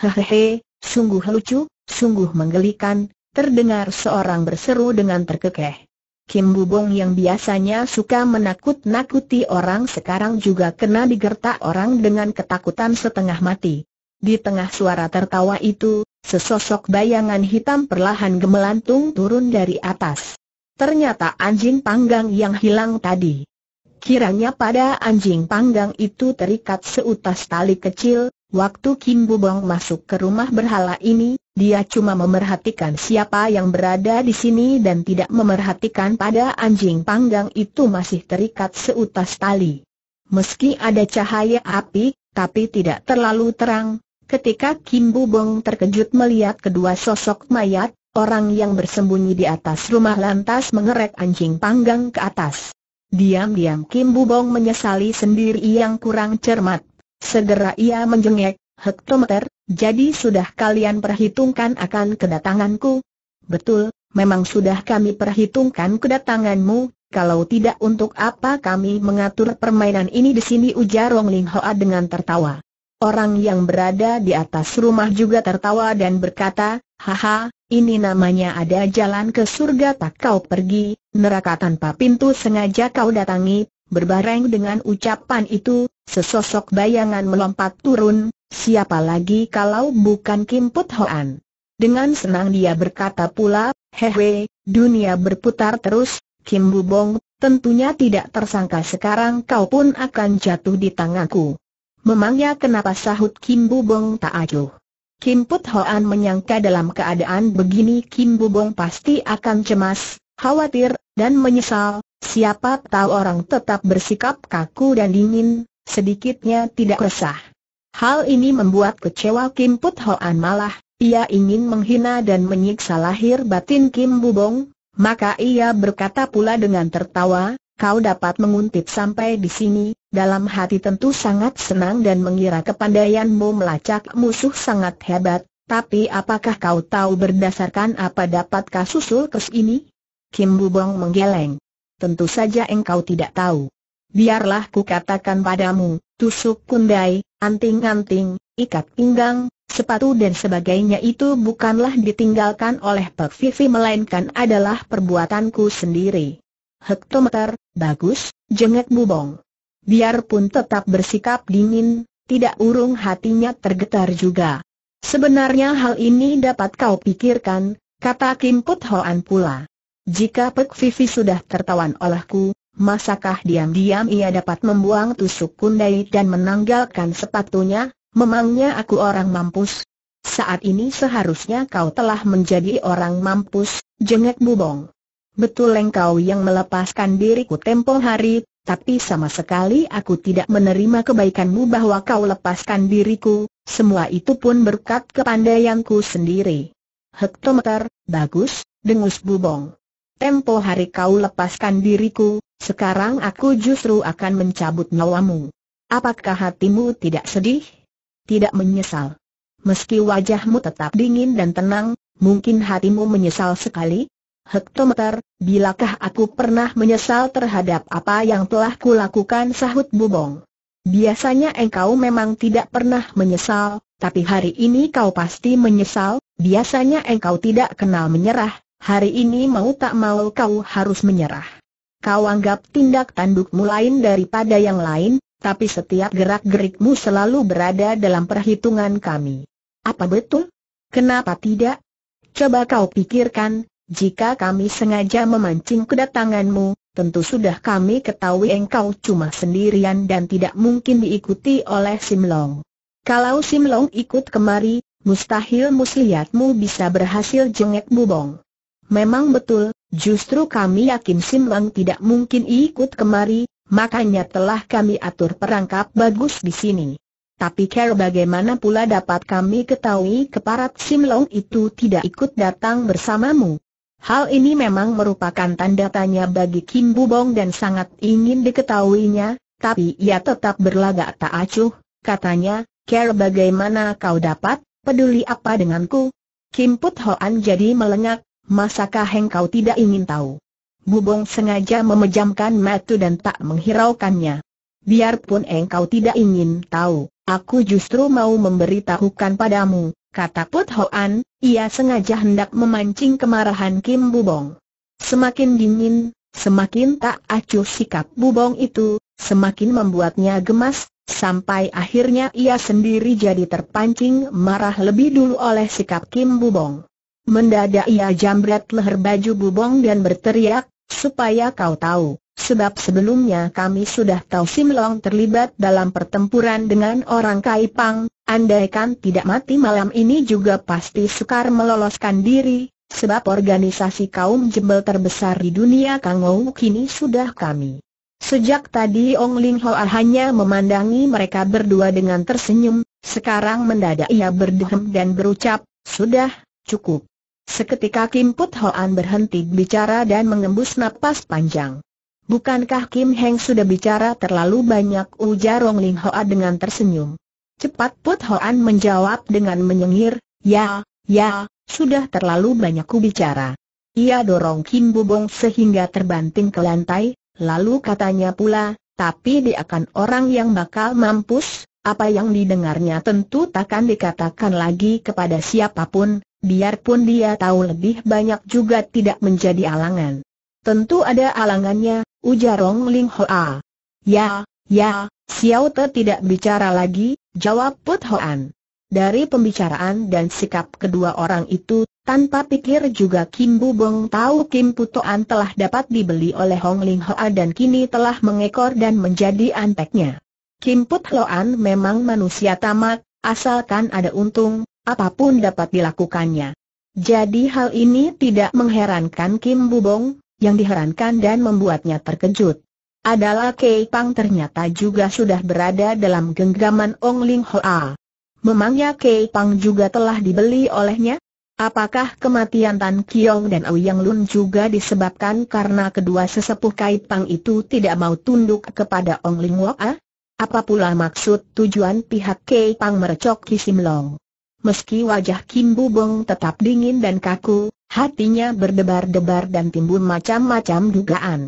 Hehehe, sungguh lucu, sungguh menggelikan, terdengar seorang berseru dengan terkekeh. Kim Bubong yang biasanya suka menakut-nakuti orang sekarang juga kena digertak orang dengan ketakutan setengah mati. Di tengah suara tertawa itu, sesosok bayangan hitam perlahan gemelantung turun dari atas. Ternyata anjing panggang yang hilang tadi. Kiranya pada anjing panggang itu terikat seutas tali kecil, Waktu Kim Bubong masuk ke rumah berhala ini, dia cuma memerhatikan siapa yang berada di sini dan tidak memerhatikan pada anjing panggang itu masih terikat seutas tali. Meski ada cahaya api, tapi tidak terlalu terang, ketika Kim Bubong terkejut melihat kedua sosok mayat, orang yang bersembunyi di atas rumah lantas mengerek anjing panggang ke atas. Diam-diam Kim Bubong menyesali sendiri yang kurang cermat. Segera ia menjengek, hektometer, jadi sudah kalian perhitungkan akan kedatanganku? Betul, memang sudah kami perhitungkan kedatanganmu, kalau tidak untuk apa kami mengatur permainan ini di sini ujar Rong Ling Hoa dengan tertawa. Orang yang berada di atas rumah juga tertawa dan berkata, Haha, ini namanya ada jalan ke surga tak kau pergi, neraka tanpa pintu sengaja kau datangi, Berbareng dengan ucapan itu, sesosok bayangan melompat turun, siapa lagi kalau bukan Kim Put Hoan. Dengan senang dia berkata pula, hehe, dunia berputar terus, Kim Bubong, tentunya tidak tersangka sekarang kau pun akan jatuh di tanganku. Memangnya kenapa sahut Kim Bubong tak acuh? Kim Put Hoan menyangka dalam keadaan begini Kim Bubong pasti akan cemas, khawatir, dan menyesal, Siapa tahu orang tetap bersikap kaku dan dingin, sedikitnya tidak resah. Hal ini membuat kecewa Kim Put Hoan malah, ia ingin menghina dan menyiksa lahir batin Kim Bubong, maka ia berkata pula dengan tertawa, kau dapat menguntit sampai di sini, dalam hati tentu sangat senang dan mengira kepandaianmu melacak musuh sangat hebat, tapi apakah kau tahu berdasarkan apa dapat kasusul kes ini? Kim Bubong menggeleng tentu saja engkau tidak tahu. Biarlah ku katakan padamu, tusuk kundai, anting-anting, ikat pinggang, sepatu dan sebagainya itu bukanlah ditinggalkan oleh Pak Vivi melainkan adalah perbuatanku sendiri. Hektometer, bagus, jengek bubong. Biarpun tetap bersikap dingin, tidak urung hatinya tergetar juga. Sebenarnya hal ini dapat kau pikirkan, kata Kim Put Hoan pula. Jika Pek Vivi sudah tertawan olehku, masakah diam-diam ia dapat membuang tusuk kundai dan menanggalkan sepatunya? Memangnya aku orang mampus? Saat ini seharusnya kau telah menjadi orang mampus, jengek bubong. Betul engkau yang melepaskan diriku tempo hari, tapi sama sekali aku tidak menerima kebaikanmu bahwa kau lepaskan diriku, semua itu pun berkat kepandaianku sendiri. Hektometer, bagus, dengus bubong. Tempo hari kau lepaskan diriku, sekarang aku justru akan mencabut nyawamu. Apakah hatimu tidak sedih? Tidak menyesal. Meski wajahmu tetap dingin dan tenang, mungkin hatimu menyesal sekali? Hektometer, bilakah aku pernah menyesal terhadap apa yang telah kulakukan sahut bubong? Biasanya engkau memang tidak pernah menyesal, tapi hari ini kau pasti menyesal, biasanya engkau tidak kenal menyerah, hari ini mau tak mau kau harus menyerah. Kau anggap tindak tandukmu lain daripada yang lain, tapi setiap gerak-gerikmu selalu berada dalam perhitungan kami. Apa betul? Kenapa tidak? Coba kau pikirkan, jika kami sengaja memancing kedatanganmu, tentu sudah kami ketahui engkau cuma sendirian dan tidak mungkin diikuti oleh Simlong. Kalau Simlong ikut kemari, mustahil muslihatmu bisa berhasil jengek bubong. Memang betul, justru kami yakin Sim Wang tidak mungkin ikut kemari, makanya telah kami atur perangkap bagus di sini. Tapi care bagaimana pula dapat kami ketahui keparat Sim Long itu tidak ikut datang bersamamu? Hal ini memang merupakan tanda tanya bagi Kim Bubong dan sangat ingin diketahuinya, tapi ia tetap berlagak tak acuh, katanya, care bagaimana kau dapat, peduli apa denganku? Kim Put Hoan jadi melengak, Masakah engkau tidak ingin tahu? Bubong sengaja memejamkan mata dan tak menghiraukannya. Biarpun engkau tidak ingin tahu, aku justru mau memberitahukan padamu, kata Put Hoan, ia sengaja hendak memancing kemarahan Kim Bubong. Semakin dingin, semakin tak acuh sikap Bubong itu, semakin membuatnya gemas, sampai akhirnya ia sendiri jadi terpancing marah lebih dulu oleh sikap Kim Bubong. Mendadak ia jambret leher baju bubong dan berteriak, supaya kau tahu, sebab sebelumnya kami sudah tahu Sim Long terlibat dalam pertempuran dengan orang Kaipang, andaikan tidak mati malam ini juga pasti sukar meloloskan diri, sebab organisasi kaum jebel terbesar di dunia Kangou kini sudah kami. Sejak tadi Ong Ling Hoa hanya memandangi mereka berdua dengan tersenyum, sekarang mendadak ia berdehem dan berucap, sudah, cukup. Seketika Kim Put Hoan berhenti bicara dan mengembus napas panjang. Bukankah Kim Heng sudah bicara terlalu banyak ujar Rong Ling Hoa dengan tersenyum. Cepat Put Hoan menjawab dengan menyengir, ya, ya, sudah terlalu banyak ku bicara. Ia dorong Kim Bubong sehingga terbanting ke lantai, lalu katanya pula, tapi dia akan orang yang bakal mampus, apa yang didengarnya tentu takkan dikatakan lagi kepada siapapun, Biarpun dia tahu lebih banyak juga tidak menjadi alangan. Tentu ada alangannya, ujar Rong Ling Hoa. Ya, ya, Xiao Te tidak bicara lagi, jawab Put Hoan. Dari pembicaraan dan sikap kedua orang itu, tanpa pikir juga Kim Bu Bong tahu Kim Putoan telah dapat dibeli oleh Hong Ling Hoa dan kini telah mengekor dan menjadi anteknya. Kim Put Hoan memang manusia tamak, asalkan ada untung, apapun dapat dilakukannya. Jadi hal ini tidak mengherankan Kim Bubong, yang diherankan dan membuatnya terkejut adalah Kei Pang ternyata juga sudah berada dalam genggaman Ong Ling Hoa. Memangnya Kei Pang juga telah dibeli olehnya? Apakah kematian Tan Kiong dan Ouyang Lun juga disebabkan karena kedua sesepuh Kei Pang itu tidak mau tunduk kepada Ong Ling Hoa? Apa pula maksud tujuan pihak Kei Pang merecok Kisim Long? Meski wajah Kim Bubong tetap dingin dan kaku, hatinya berdebar-debar dan timbul macam-macam dugaan.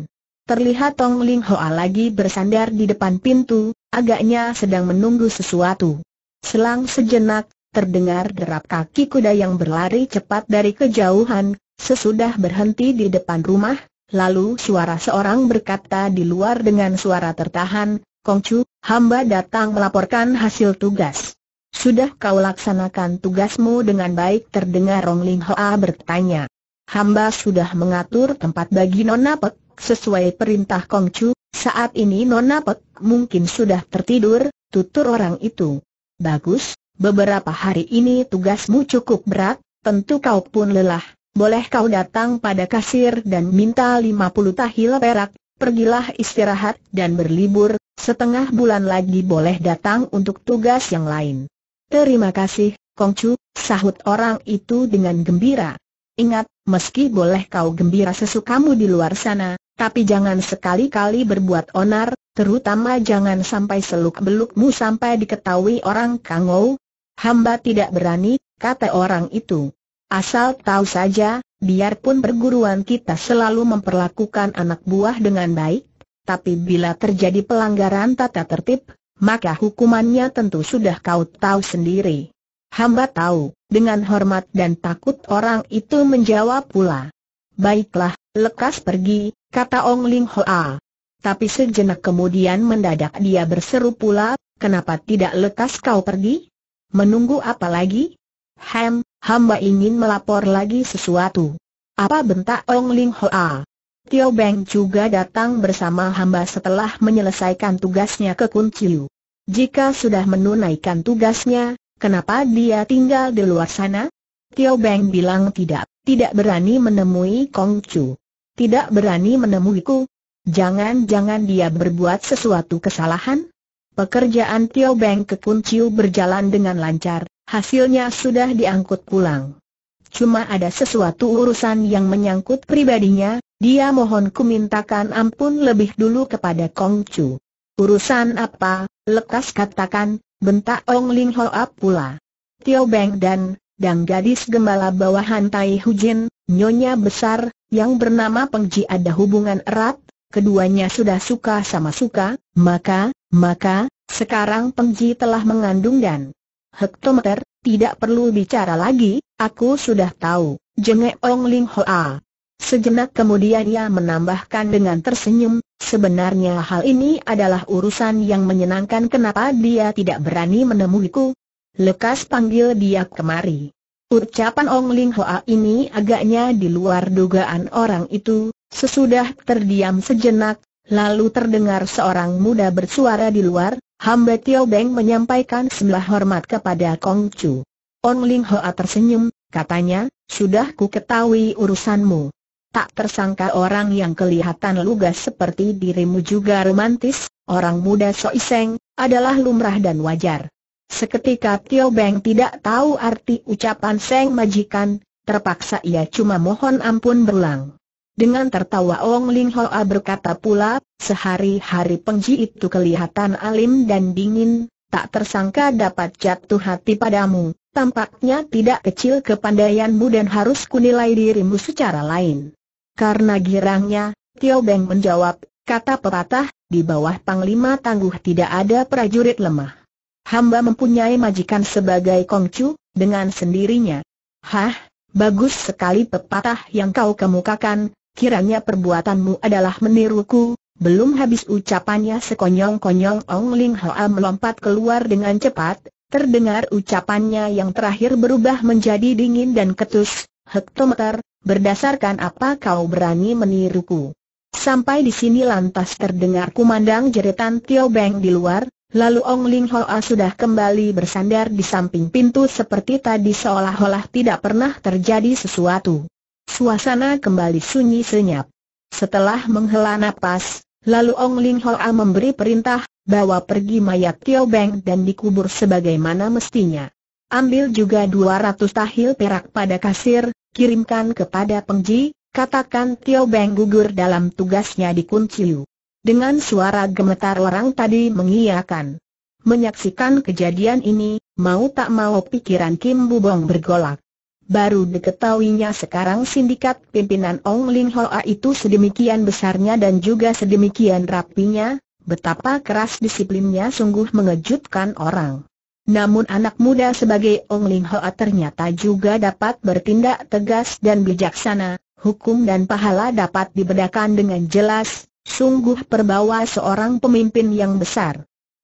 Terlihat Tong Ling Hoa lagi bersandar di depan pintu, agaknya sedang menunggu sesuatu. Selang sejenak, terdengar derap kaki kuda yang berlari cepat dari kejauhan, sesudah berhenti di depan rumah, lalu suara seorang berkata di luar dengan suara tertahan, Kong Chu, hamba datang melaporkan hasil tugas. Sudah kau laksanakan tugasmu dengan baik terdengar Rong Ling Hoa bertanya. Hamba sudah mengatur tempat bagi Nona Pek, sesuai perintah Kong Chu, saat ini Nona Pek mungkin sudah tertidur, tutur orang itu. Bagus, beberapa hari ini tugasmu cukup berat, tentu kau pun lelah. Boleh kau datang pada kasir dan minta 50 tahil perak, pergilah istirahat dan berlibur, setengah bulan lagi boleh datang untuk tugas yang lain. Terima kasih, Kongcu, sahut orang itu dengan gembira. Ingat, meski boleh kau gembira sesukamu di luar sana, tapi jangan sekali-kali berbuat onar, terutama jangan sampai seluk-belukmu sampai diketahui orang Kangou. Hamba tidak berani, kata orang itu. Asal tahu saja, biarpun perguruan kita selalu memperlakukan anak buah dengan baik, tapi bila terjadi pelanggaran tata tertib, maka hukumannya tentu sudah kau tahu sendiri. Hamba tahu, dengan hormat dan takut orang itu menjawab pula. Baiklah, lekas pergi, kata Ong Ling Hoa. Tapi sejenak kemudian mendadak dia berseru pula, kenapa tidak lekas kau pergi? Menunggu apa lagi? Hem, hamba ingin melapor lagi sesuatu. Apa bentak Ong Ling Hoa? Tio Beng juga datang bersama hamba setelah menyelesaikan tugasnya ke Kunciu. Jika sudah menunaikan tugasnya, kenapa dia tinggal di luar sana? Tio Beng bilang tidak, tidak berani menemui Kong Chu. Tidak berani menemuiku. Jangan-jangan dia berbuat sesuatu kesalahan? Pekerjaan Tio Beng ke Kunciu berjalan dengan lancar, hasilnya sudah diangkut pulang. Cuma ada sesuatu urusan yang menyangkut pribadinya, dia mohonku mintakan ampun lebih dulu kepada Kong Chu. Urusan apa, lekas katakan, bentak Ong Ling Hoa pula. Tio Beng dan, dan gadis gembala bawahan Tai Jin, nyonya besar, yang bernama Peng Ji ada hubungan erat, keduanya sudah suka sama suka, maka, maka, sekarang Peng Ji telah mengandung dan hektometer, tidak perlu bicara lagi, aku sudah tahu, jengek Ong Ling Hoa. Sejenak kemudian ia menambahkan dengan tersenyum, sebenarnya hal ini adalah urusan yang menyenangkan kenapa dia tidak berani menemuiku. Lekas panggil dia kemari. Ucapan Ong Ling Hoa ini agaknya di luar dugaan orang itu, sesudah terdiam sejenak, lalu terdengar seorang muda bersuara di luar, hamba Tio Beng menyampaikan sembah hormat kepada Kong Chu. Ong Ling Hoa tersenyum, katanya, sudah ku ketahui urusanmu. Tak tersangka orang yang kelihatan lugas seperti dirimu juga romantis, orang muda soiseng, adalah lumrah dan wajar. Seketika Tio Beng tidak tahu arti ucapan Seng Majikan, terpaksa ia cuma mohon ampun berulang. Dengan tertawa Ong Ling Hoa berkata pula, sehari-hari pengji itu kelihatan alim dan dingin, tak tersangka dapat jatuh hati padamu, tampaknya tidak kecil kepandaianmu dan harus kunilai dirimu secara lain. Karena girangnya, Tio Beng menjawab, kata pepatah, di bawah panglima tangguh tidak ada prajurit lemah. Hamba mempunyai majikan sebagai kongcu, dengan sendirinya. Hah, bagus sekali pepatah yang kau kemukakan, kiranya perbuatanmu adalah meniruku, belum habis ucapannya sekonyong-konyong Ong Ling Hoa melompat keluar dengan cepat, terdengar ucapannya yang terakhir berubah menjadi dingin dan ketus, hektometer, berdasarkan apa kau berani meniruku? Sampai di sini lantas terdengar kumandang jeritan Tio Beng di luar, lalu Ong Ling Hoa sudah kembali bersandar di samping pintu seperti tadi seolah-olah tidak pernah terjadi sesuatu. Suasana kembali sunyi senyap. Setelah menghela nafas, lalu Ong Ling Hoa memberi perintah, bawa pergi mayat Tio Beng dan dikubur sebagaimana mestinya. Ambil juga 200 tahil perak pada kasir, kirimkan kepada Pengji, katakan Tio Beng gugur dalam tugasnya di Kunciu. Dengan suara gemetar orang tadi mengiyakan. Menyaksikan kejadian ini, mau tak mau pikiran Kim Bubong bergolak. Baru diketahuinya sekarang sindikat pimpinan Ong Ling Hoa itu sedemikian besarnya dan juga sedemikian rapinya, betapa keras disiplinnya sungguh mengejutkan orang. Namun anak muda sebagai Ong Ling Hoa ternyata juga dapat bertindak tegas dan bijaksana, hukum dan pahala dapat dibedakan dengan jelas, sungguh perbawa seorang pemimpin yang besar.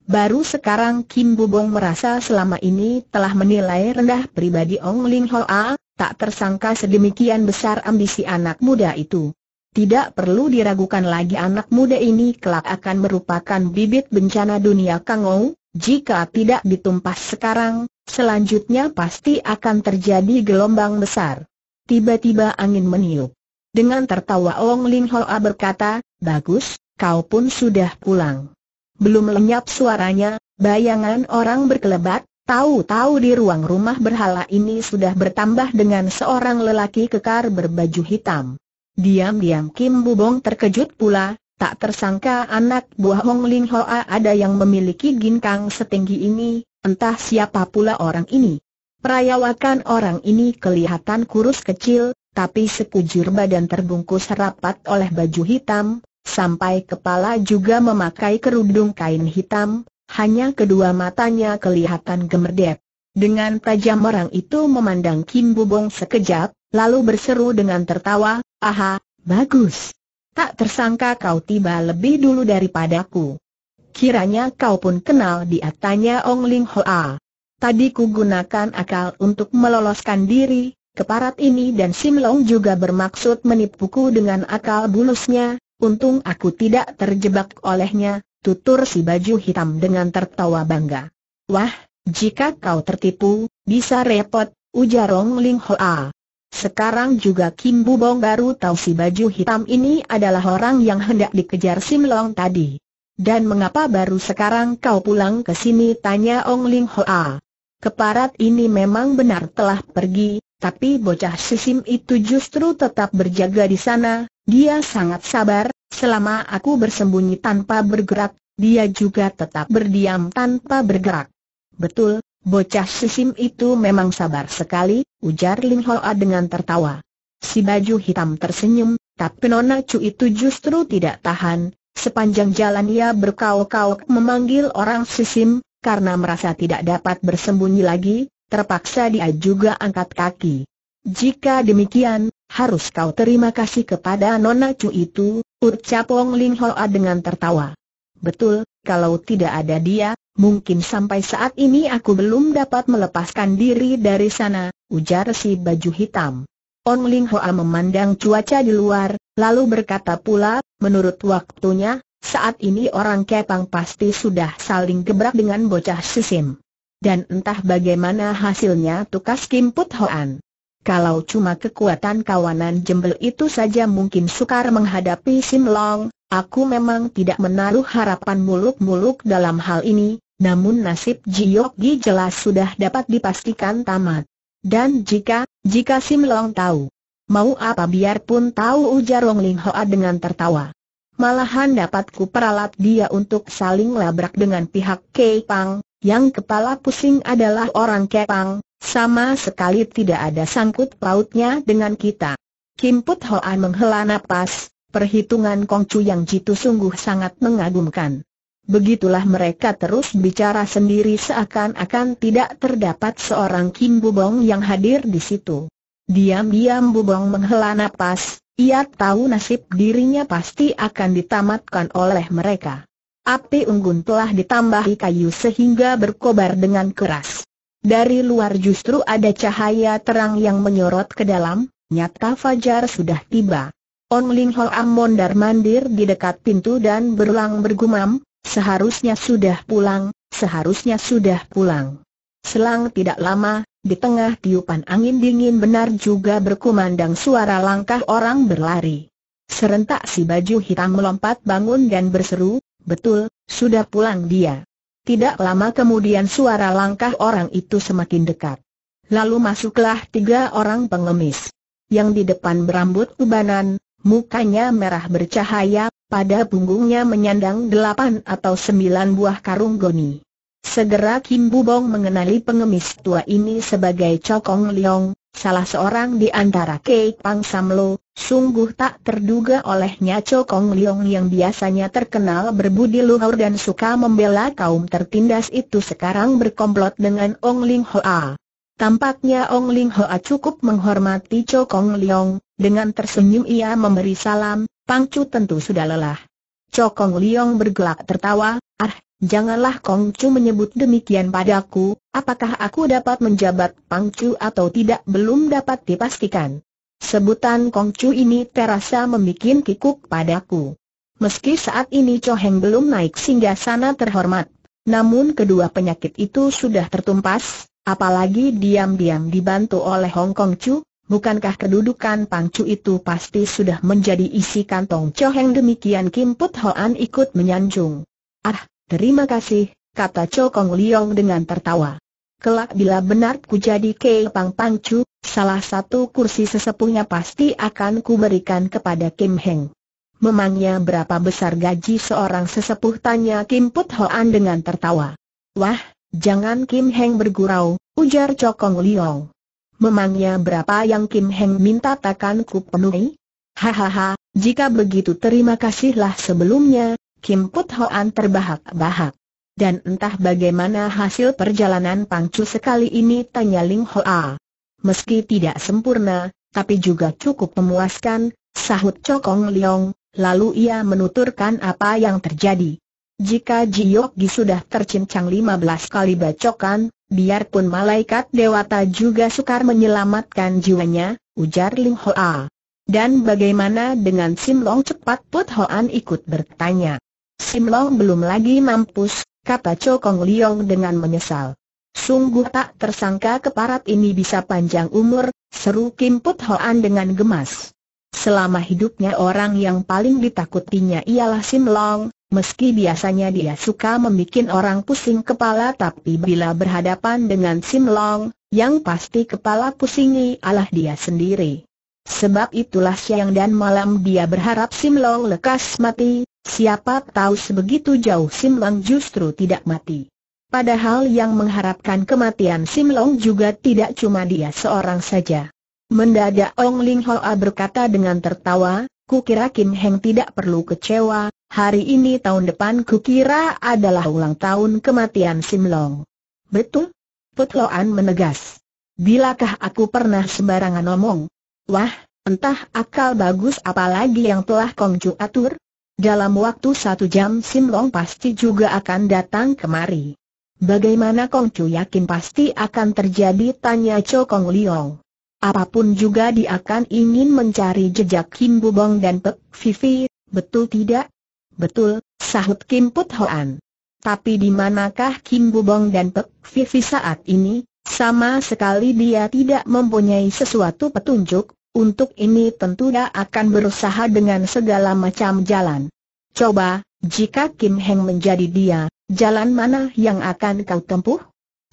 Baru sekarang Kim Bubong merasa selama ini telah menilai rendah pribadi Ong Ling Hoa, tak tersangka sedemikian besar ambisi anak muda itu. Tidak perlu diragukan lagi anak muda ini kelak akan merupakan bibit bencana dunia Kangou, jika tidak ditumpas sekarang, selanjutnya pasti akan terjadi gelombang besar. Tiba-tiba angin meniup. Dengan tertawa Ong Lin Hoa berkata, Bagus, kau pun sudah pulang. Belum lenyap suaranya, bayangan orang berkelebat, tahu-tahu di ruang rumah berhala ini sudah bertambah dengan seorang lelaki kekar berbaju hitam. Diam-diam Kim Bubong terkejut pula, Tak tersangka anak buah Hong Ling Hoa ada yang memiliki ginkang setinggi ini, entah siapa pula orang ini. Perayawakan orang ini kelihatan kurus kecil, tapi sekujur badan terbungkus rapat oleh baju hitam, sampai kepala juga memakai kerudung kain hitam, hanya kedua matanya kelihatan gemerdep. Dengan tajam orang itu memandang Kim Bubong sekejap, lalu berseru dengan tertawa, Aha, bagus. Tak tersangka kau tiba lebih dulu daripadaku. Kiranya kau pun kenal dia tanya Ong Ling Hoa. Tadi ku gunakan akal untuk meloloskan diri, keparat ini dan Sim Long juga bermaksud menipuku dengan akal bulusnya, untung aku tidak terjebak olehnya, tutur si baju hitam dengan tertawa bangga. Wah, jika kau tertipu, bisa repot, ujar Ong Ling Hoa. Sekarang juga Kim Bu Bong baru tahu si baju hitam ini adalah orang yang hendak dikejar Sim Long tadi. Dan mengapa baru sekarang kau pulang ke sini? Tanya Ong Ling Hoa. Keparat ini memang benar telah pergi, tapi bocah sisim itu justru tetap berjaga di sana. Dia sangat sabar, selama aku bersembunyi tanpa bergerak, dia juga tetap berdiam tanpa bergerak. Betul, Bocah sisim itu memang sabar sekali, ujar Lim Hoa dengan tertawa. Si baju hitam tersenyum, tapi Nona Chu itu justru tidak tahan. Sepanjang jalan ia berkau-kau memanggil orang sisim, karena merasa tidak dapat bersembunyi lagi, terpaksa dia juga angkat kaki. Jika demikian, harus kau terima kasih kepada Nona Chu itu, ucap Wong Ling Hoa dengan tertawa. Betul, kalau tidak ada dia, Mungkin sampai saat ini aku belum dapat melepaskan diri dari sana, ujar si baju hitam. Ong Ling Hoa memandang cuaca di luar, lalu berkata pula, menurut waktunya, saat ini orang Kepang pasti sudah saling gebrak dengan bocah sisim. Dan entah bagaimana hasilnya tukas Kim Put Hoan. Kalau cuma kekuatan kawanan jembel itu saja mungkin sukar menghadapi Sim Long, aku memang tidak menaruh harapan muluk-muluk dalam hal ini, namun nasib Ji Yonggi jelas sudah dapat dipastikan tamat. Dan jika, jika Sim Long tahu, mau apa biarpun tahu ujar Wong Ling Hoa dengan tertawa. Malahan dapat ku peralat dia untuk saling labrak dengan pihak Kepang, yang kepala pusing adalah orang Kepang, sama sekali tidak ada sangkut pautnya dengan kita. Kim Put Hoa menghela napas, perhitungan Kongcu yang jitu sungguh sangat mengagumkan. Begitulah mereka terus bicara sendiri seakan-akan tidak terdapat seorang Kim Bubong yang hadir di situ. Diam-diam Bubong menghela nafas, ia tahu nasib dirinya pasti akan ditamatkan oleh mereka. Api unggun telah ditambahi kayu sehingga berkobar dengan keras. Dari luar justru ada cahaya terang yang menyorot ke dalam, nyata Fajar sudah tiba. On Ling Ho Am mondar mandir di dekat pintu dan berlang bergumam, Seharusnya sudah pulang, seharusnya sudah pulang. Selang tidak lama, di tengah tiupan angin dingin benar juga berkumandang suara langkah orang berlari. Serentak si baju hitam melompat bangun dan berseru, betul, sudah pulang dia. Tidak lama kemudian suara langkah orang itu semakin dekat. Lalu masuklah tiga orang pengemis. Yang di depan berambut ubanan, mukanya merah bercahaya, pada punggungnya menyandang delapan atau sembilan buah karung goni. Segera Kim Bubong mengenali pengemis tua ini sebagai Chokong Leong, salah seorang di antara Kei Pang Samlo, sungguh tak terduga olehnya Chokong Leong yang biasanya terkenal berbudi luhur dan suka membela kaum tertindas itu sekarang berkomplot dengan Ong Ling Hoa. Tampaknya Ong Ling Hoa cukup menghormati Chokong Leong, dengan tersenyum ia memberi salam, Pangcu tentu sudah lelah. Cokong Liong bergelak tertawa, ah, janganlah Kongcu menyebut demikian padaku, apakah aku dapat menjabat Pangcu atau tidak belum dapat dipastikan. Sebutan Kongcu ini terasa membuat kikuk padaku. Meski saat ini Coheng belum naik singgah sana terhormat, namun kedua penyakit itu sudah tertumpas, apalagi diam-diam dibantu oleh Hong Kong Chu, Bukankah kedudukan Pangcu itu pasti sudah menjadi isi kantong Choheng demikian Kim Put Hoan ikut menyanjung. Ah, terima kasih, kata Cho Kong Liong dengan tertawa. Kelak bila benar ku jadi Kei Pang Pangcu, salah satu kursi sesepuhnya pasti akan ku berikan kepada Kim Heng. Memangnya berapa besar gaji seorang sesepuh tanya Kim Put Hoan dengan tertawa. Wah, jangan Kim Heng bergurau, ujar Cho Kong Liong. Memangnya berapa yang Kim Heng minta takkan ku penuhi? Hahaha, jika begitu terima kasihlah sebelumnya, Kim Put Hoan terbahak-bahak. Dan entah bagaimana hasil perjalanan Pangcu sekali ini tanya Ling Hoa. Meski tidak sempurna, tapi juga cukup memuaskan, sahut Cokong Leong, lalu ia menuturkan apa yang terjadi. Jika Yogi sudah tercincang 15 kali bacokan, Biarpun malaikat dewata juga sukar menyelamatkan jiwanya, ujar Lim A. Dan bagaimana dengan Sim Long cepat Put Hoan ikut bertanya. Sim Long belum lagi mampus, kata Chokong Kong dengan menyesal. Sungguh tak tersangka keparat ini bisa panjang umur, seru Kim Put Hoan dengan gemas. Selama hidupnya orang yang paling ditakutinya ialah Sim Long, Meski biasanya dia suka membuat orang pusing kepala tapi bila berhadapan dengan Sim Long, yang pasti kepala pusingi Allah dia sendiri. Sebab itulah siang dan malam dia berharap Sim Long lekas mati, siapa tahu sebegitu jauh Sim Long justru tidak mati. Padahal yang mengharapkan kematian Sim Long juga tidak cuma dia seorang saja. Mendadak Ong Ling Hoa berkata dengan tertawa, Ku Kim Heng tidak perlu kecewa, Hari ini tahun depan kukira adalah ulang tahun kematian Simlong. Betul? Putloan menegas. Bilakah aku pernah sembarangan ngomong? Wah, entah akal bagus apa lagi yang telah Kongcu atur. Dalam waktu satu jam Simlong pasti juga akan datang kemari. Bagaimana Kongcu yakin pasti akan terjadi tanya Cokong Liong. Apapun juga dia akan ingin mencari jejak Kim Bubong dan Pek Vivi, betul tidak? Betul, sahut Kim Put Hoan. Tapi di manakah Kim Bubong dan Pek Vivi saat ini? Sama sekali dia tidak mempunyai sesuatu petunjuk, untuk ini tentu dia akan berusaha dengan segala macam jalan. Coba, jika Kim Heng menjadi dia, jalan mana yang akan kau tempuh?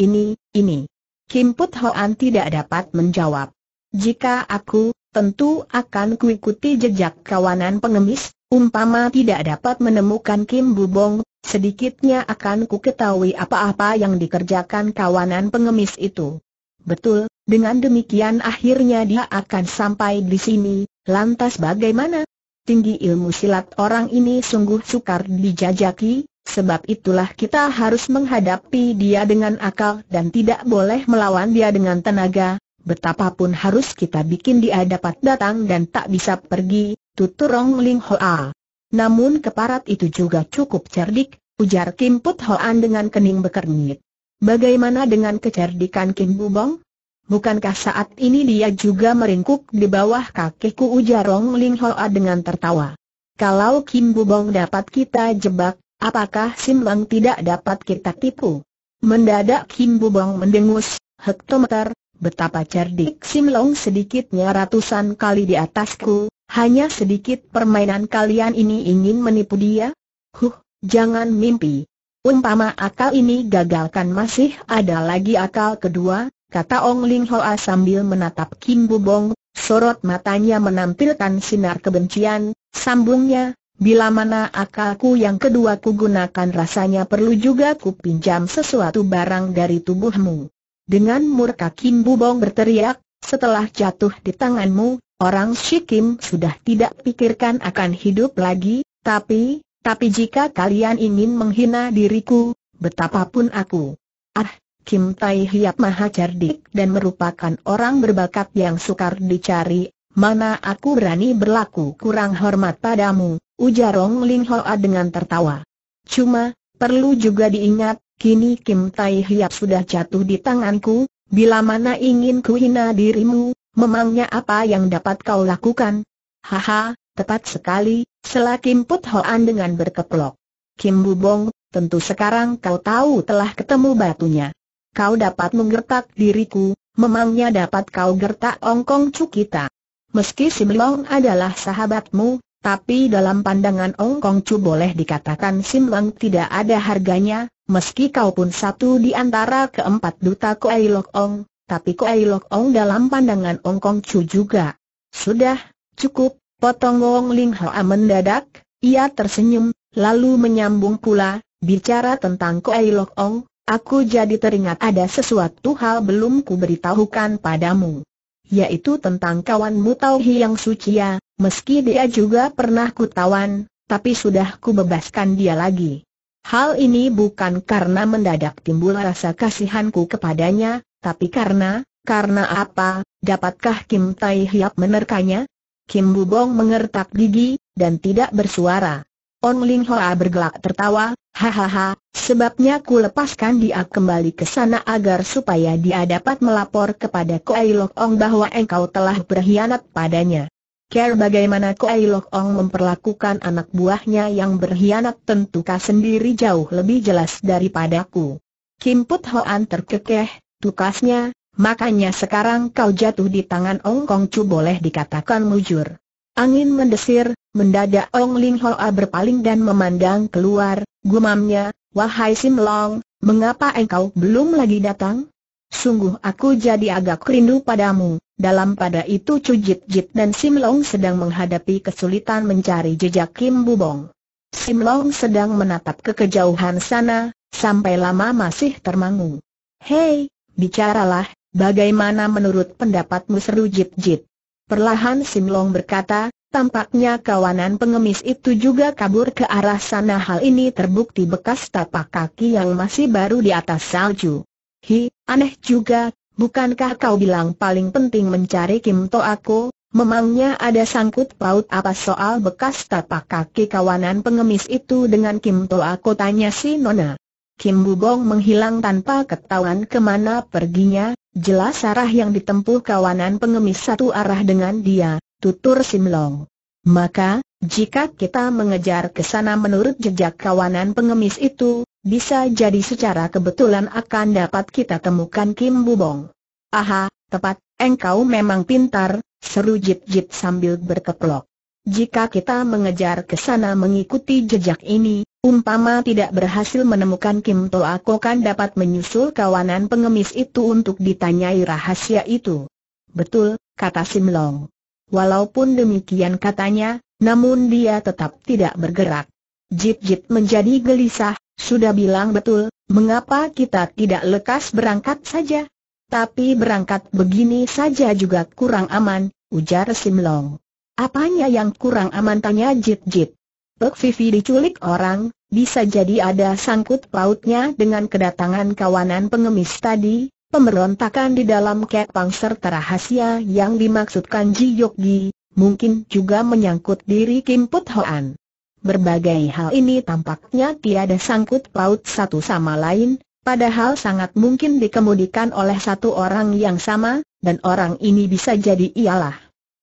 Ini, ini. Kim Put Hoan tidak dapat menjawab. Jika aku, tentu akan kuikuti jejak kawanan pengemis, Umpama tidak dapat menemukan Kim Bubong, sedikitnya akan ku ketahui apa-apa yang dikerjakan kawanan pengemis itu. Betul, dengan demikian akhirnya dia akan sampai di sini, lantas bagaimana? Tinggi ilmu silat orang ini sungguh sukar dijajaki, sebab itulah kita harus menghadapi dia dengan akal dan tidak boleh melawan dia dengan tenaga, betapapun harus kita bikin dia dapat datang dan tak bisa pergi, tuturong Ling Hoa. Namun keparat itu juga cukup cerdik, ujar Kim Put Hoan dengan kening bekernyit. Bagaimana dengan kecerdikan Kim Bubong? Bukankah saat ini dia juga meringkuk di bawah kakiku ujar Rong Ling Hoa dengan tertawa. Kalau Kim Bubong dapat kita jebak, apakah Sim Lang tidak dapat kita tipu? Mendadak Kim Bubong mendengus, hektometer, betapa cerdik Sim Long sedikitnya ratusan kali di atasku, hanya sedikit permainan kalian ini ingin menipu dia? Huh, jangan mimpi. Umpama akal ini gagalkan masih ada lagi akal kedua, kata Ong Ling Hoa sambil menatap Kim Bu Bong, sorot matanya menampilkan sinar kebencian, sambungnya, bila mana akalku yang kedua ku gunakan rasanya perlu juga ku pinjam sesuatu barang dari tubuhmu. Dengan murka Kim Bu Bong berteriak, setelah jatuh di tanganmu, Orang Shikim sudah tidak pikirkan akan hidup lagi, tapi, tapi jika kalian ingin menghina diriku, betapapun aku. Ah, Kim Tai Hiap maha cerdik dan merupakan orang berbakat yang sukar dicari, mana aku berani berlaku kurang hormat padamu, ujar Rong Ling Hoa dengan tertawa. Cuma, perlu juga diingat, kini Kim Tai Hiap sudah jatuh di tanganku, bila mana ingin ku hina dirimu, Memangnya apa yang dapat kau lakukan? Haha, tepat sekali, sela Kim Put Hoan dengan berkeplok. Kim Bubong, tentu sekarang kau tahu telah ketemu batunya. Kau dapat menggertak diriku, memangnya dapat kau gertak ongkong Cu kita. Meski Sim Long adalah sahabatmu, tapi dalam pandangan Ongkong Kong Chu boleh dikatakan Sim Long tidak ada harganya, meski kau pun satu di antara keempat duta Kuei Lok Ong, tapi kok Lok Ong dalam pandangan Ong Kong Chu juga. Sudah, cukup, potong Wong Ling Hoa mendadak, ia tersenyum, lalu menyambung pula, bicara tentang kok Lok Ong, aku jadi teringat ada sesuatu hal belum ku beritahukan padamu. Yaitu tentang kawanmu Tau suci ya, meski dia juga pernah kutawan, tapi sudah kubebaskan dia lagi. Hal ini bukan karena mendadak timbul rasa kasihanku kepadanya, tapi karena, karena apa, dapatkah Kim Tai Hiap menerkanya? Kim Bubong mengertak gigi, dan tidak bersuara. On Ling Hoa bergelak tertawa, hahaha, sebabnya ku lepaskan dia kembali ke sana agar supaya dia dapat melapor kepada Koai Lok Ong bahwa engkau telah berkhianat padanya. Care bagaimana Koai Lok Ong memperlakukan anak buahnya yang berkhianat tentu kau sendiri jauh lebih jelas daripadaku. Kim Put Hoan terkekeh, Tukasnya, makanya sekarang kau jatuh di tangan Ong Kong Chu boleh dikatakan mujur. Angin mendesir, mendadak Ong Ling Hoa berpaling dan memandang keluar, gumamnya, wahai Sim Long, mengapa engkau belum lagi datang? Sungguh aku jadi agak rindu padamu. Dalam pada itu Chu Jit Jit dan Sim Long sedang menghadapi kesulitan mencari jejak Kim Bubong. Sim Long sedang menatap kekejauhan sana, sampai lama masih termangu. Hei, Bicaralah, bagaimana menurut pendapatmu seru Jit Jit? Perlahan Simlong berkata, tampaknya kawanan pengemis itu juga kabur ke arah sana hal ini terbukti bekas tapak kaki yang masih baru di atas salju. Hi, aneh juga, bukankah kau bilang paling penting mencari Kim To Ako, Memangnya ada sangkut paut apa soal bekas tapak kaki kawanan pengemis itu dengan Kim To Ako tanya si Nona. Kim Bugong menghilang tanpa ketahuan kemana perginya, jelas arah yang ditempuh kawanan pengemis satu arah dengan dia, tutur Sim Long. Maka, jika kita mengejar ke sana menurut jejak kawanan pengemis itu, bisa jadi secara kebetulan akan dapat kita temukan Kim Bubong. Aha, tepat, engkau memang pintar, seru Jip Jip sambil berkeplok. Jika kita mengejar ke sana mengikuti jejak ini, Umpama tidak berhasil menemukan Kim Toa, aku kan dapat menyusul kawanan pengemis itu untuk ditanyai rahasia itu. Betul, kata Sim Long. Walaupun demikian katanya, namun dia tetap tidak bergerak. Jip Jip menjadi gelisah, sudah bilang betul, mengapa kita tidak lekas berangkat saja? Tapi berangkat begini saja juga kurang aman, ujar Sim Long. Apanya yang kurang aman tanya Jip Jip. Pek Vivi diculik orang, bisa jadi ada sangkut pautnya dengan kedatangan kawanan pengemis tadi, pemberontakan di dalam Kepang serta rahasia yang dimaksudkan Ji Yogi, mungkin juga menyangkut diri Kim Put Hoan. Berbagai hal ini tampaknya tiada sangkut paut satu sama lain, padahal sangat mungkin dikemudikan oleh satu orang yang sama, dan orang ini bisa jadi ialah.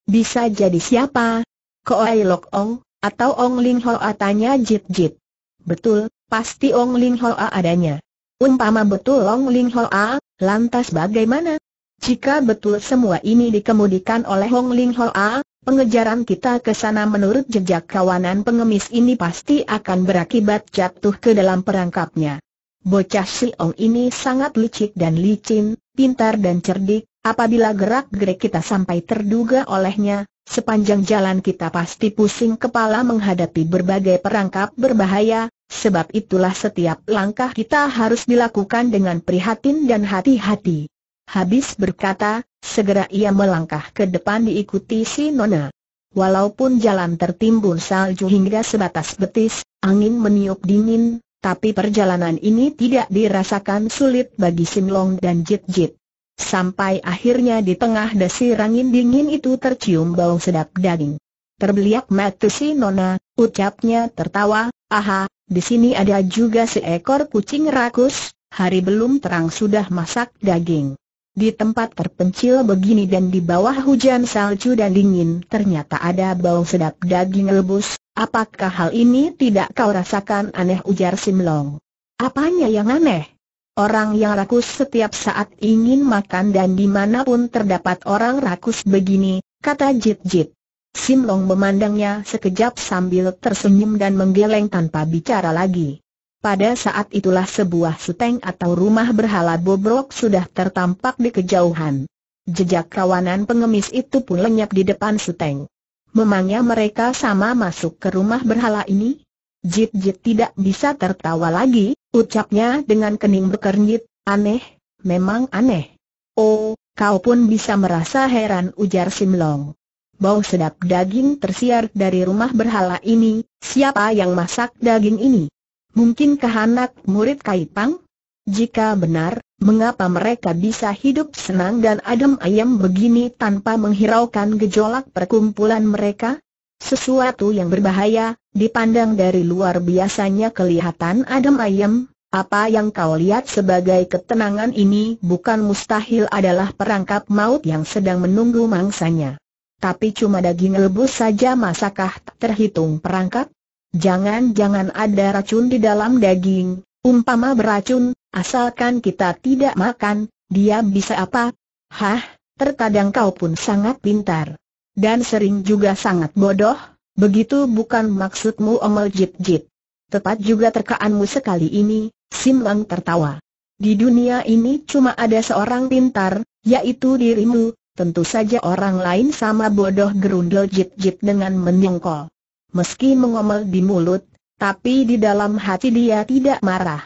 Bisa jadi siapa? Koai Lok Ong, atau Ong Ling Hoa tanya Jit Jit. Betul, pasti Ong Ling Hoa adanya. Umpama betul Ong Ling Hoa, lantas bagaimana? Jika betul semua ini dikemudikan oleh Ong Ling Hoa, pengejaran kita ke sana menurut jejak kawanan pengemis ini pasti akan berakibat jatuh ke dalam perangkapnya. Bocah si Ong ini sangat licik dan licin, pintar dan cerdik, apabila gerak-gerik kita sampai terduga olehnya, Sepanjang jalan kita pasti pusing kepala menghadapi berbagai perangkap berbahaya, sebab itulah setiap langkah kita harus dilakukan dengan prihatin dan hati-hati. Habis berkata, segera ia melangkah ke depan diikuti si Nona. Walaupun jalan tertimbun salju hingga sebatas betis, angin meniup dingin, tapi perjalanan ini tidak dirasakan sulit bagi Sinlong dan Jit Jit. Sampai akhirnya di tengah desir angin dingin itu tercium bau sedap daging. Terbeliak mata si Nona, ucapnya tertawa, aha, di sini ada juga seekor kucing rakus, hari belum terang sudah masak daging. Di tempat terpencil begini dan di bawah hujan salju dan dingin ternyata ada bau sedap daging rebus, apakah hal ini tidak kau rasakan aneh ujar Simlong? Apanya yang aneh? Orang yang rakus setiap saat ingin makan dan dimanapun terdapat orang rakus begini, kata Jit Jit. Sim Long memandangnya sekejap sambil tersenyum dan menggeleng tanpa bicara lagi. Pada saat itulah sebuah suteng atau rumah berhala bobrok sudah tertampak di kejauhan. Jejak kawanan pengemis itu pun lenyap di depan suteng. Memangnya mereka sama masuk ke rumah berhala ini? Jit Jit tidak bisa tertawa lagi, Ucapnya dengan kening berkernyit, aneh, memang aneh. Oh, kau pun bisa merasa heran ujar Simlong. Bau sedap daging tersiar dari rumah berhala ini, siapa yang masak daging ini? Mungkinkah anak murid Kai Pang? Jika benar, mengapa mereka bisa hidup senang dan adem ayam begini tanpa menghiraukan gejolak perkumpulan mereka? Sesuatu yang berbahaya, dipandang dari luar biasanya kelihatan adem ayem, apa yang kau lihat sebagai ketenangan ini bukan mustahil adalah perangkap maut yang sedang menunggu mangsanya. Tapi cuma daging rebus saja masakah terhitung perangkap? Jangan-jangan ada racun di dalam daging, umpama beracun, asalkan kita tidak makan, dia bisa apa? Hah, terkadang kau pun sangat pintar dan sering juga sangat bodoh, begitu bukan maksudmu omel jip jip? Tepat juga terkaanmu sekali ini, Sim Lang tertawa. Di dunia ini cuma ada seorang pintar, yaitu dirimu, tentu saja orang lain sama bodoh gerundel jip jip dengan menyengkol. Meski mengomel di mulut, tapi di dalam hati dia tidak marah.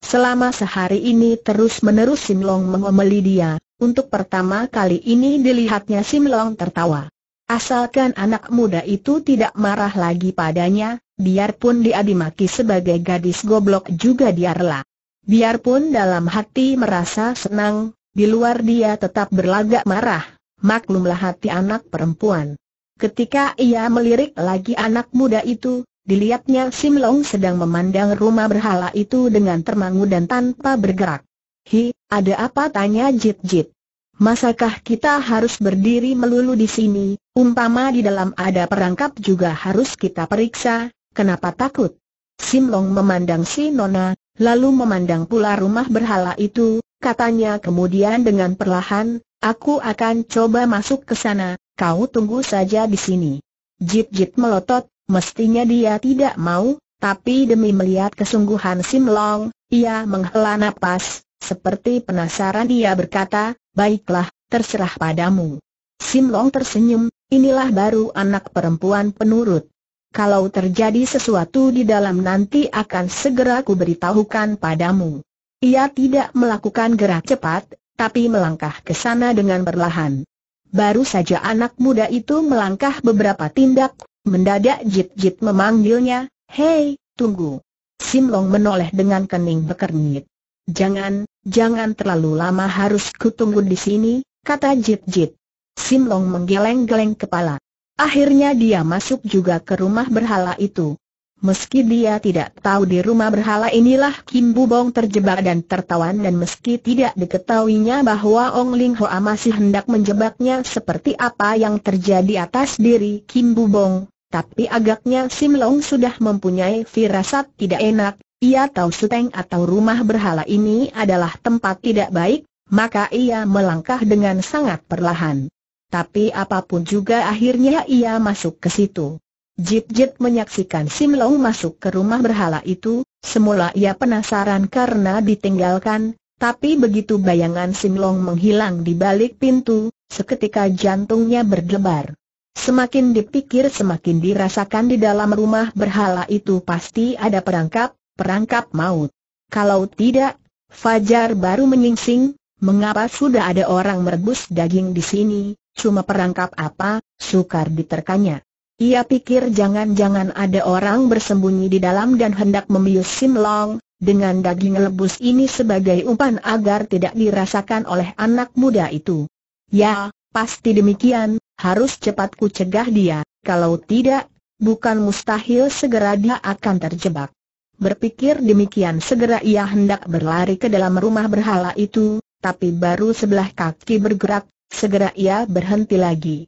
Selama sehari ini terus-menerus Simlong mengomeli dia, untuk pertama kali ini dilihatnya Simlong tertawa. Asalkan anak muda itu tidak marah lagi padanya, biarpun dia dimaki sebagai gadis goblok juga dia rela. Biarpun dalam hati merasa senang, di luar dia tetap berlagak marah, maklumlah hati anak perempuan. Ketika ia melirik lagi anak muda itu, dilihatnya Sim Long sedang memandang rumah berhala itu dengan termangu dan tanpa bergerak. Hi, ada apa tanya Jit Jit? Masakah kita harus berdiri melulu di sini, umpama di dalam ada perangkap juga harus kita periksa, kenapa takut? Sim Long memandang si Nona, lalu memandang pula rumah berhala itu, katanya kemudian dengan perlahan, aku akan coba masuk ke sana, kau tunggu saja di sini. Jit-jit melotot, mestinya dia tidak mau, tapi demi melihat kesungguhan Sim Long, ia menghela napas, seperti penasaran dia berkata, Baiklah, terserah padamu. Simlong tersenyum, inilah baru anak perempuan penurut. Kalau terjadi sesuatu di dalam nanti akan segera kuberitahukan padamu. Ia tidak melakukan gerak cepat, tapi melangkah ke sana dengan perlahan. Baru saja anak muda itu melangkah beberapa tindak, mendadak Jip Jip memanggilnya, Hei, tunggu. Simlong menoleh dengan kening bekernyit. Jangan, jangan terlalu lama harus kutunggu di sini, kata Jit Jit. Sim Long menggeleng-geleng kepala. Akhirnya dia masuk juga ke rumah berhala itu. Meski dia tidak tahu di rumah berhala inilah Kim Bu Bong terjebak dan tertawan dan meski tidak diketahuinya bahwa Ong Ling Hoa masih hendak menjebaknya seperti apa yang terjadi atas diri Kim Bu Bong, tapi agaknya Sim Long sudah mempunyai firasat tidak enak, ia tahu seteng atau rumah berhala ini adalah tempat tidak baik, maka ia melangkah dengan sangat perlahan. Tapi apapun juga akhirnya ia masuk ke situ. Jip Jip menyaksikan Sim Long masuk ke rumah berhala itu, semula ia penasaran karena ditinggalkan, tapi begitu bayangan Sim Long menghilang di balik pintu, seketika jantungnya berdebar. Semakin dipikir semakin dirasakan di dalam rumah berhala itu pasti ada perangkap, perangkap maut. Kalau tidak, Fajar baru menyingsing, mengapa sudah ada orang merebus daging di sini, cuma perangkap apa, sukar diterkanya. Ia pikir jangan-jangan ada orang bersembunyi di dalam dan hendak membius Simlong, dengan daging lebus ini sebagai umpan agar tidak dirasakan oleh anak muda itu. Ya, pasti demikian, harus cepat ku cegah dia, kalau tidak, bukan mustahil segera dia akan terjebak. Berpikir demikian segera ia hendak berlari ke dalam rumah berhala itu, tapi baru sebelah kaki bergerak, segera ia berhenti lagi.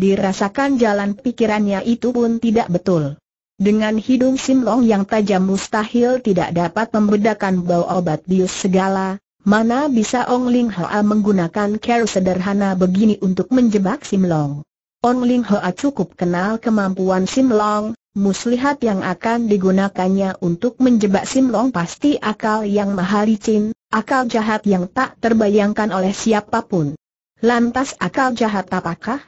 Dirasakan jalan pikirannya itu pun tidak betul. Dengan hidung Simlong yang tajam mustahil tidak dapat membedakan bau obat bius segala, mana bisa Ong Ling Hoa menggunakan care sederhana begini untuk menjebak Simlong. Ong Ling Hoa cukup kenal kemampuan Simlong, muslihat yang akan digunakannya untuk menjebak Simlong pasti akal yang maharicin, akal jahat yang tak terbayangkan oleh siapapun. Lantas akal jahat apakah?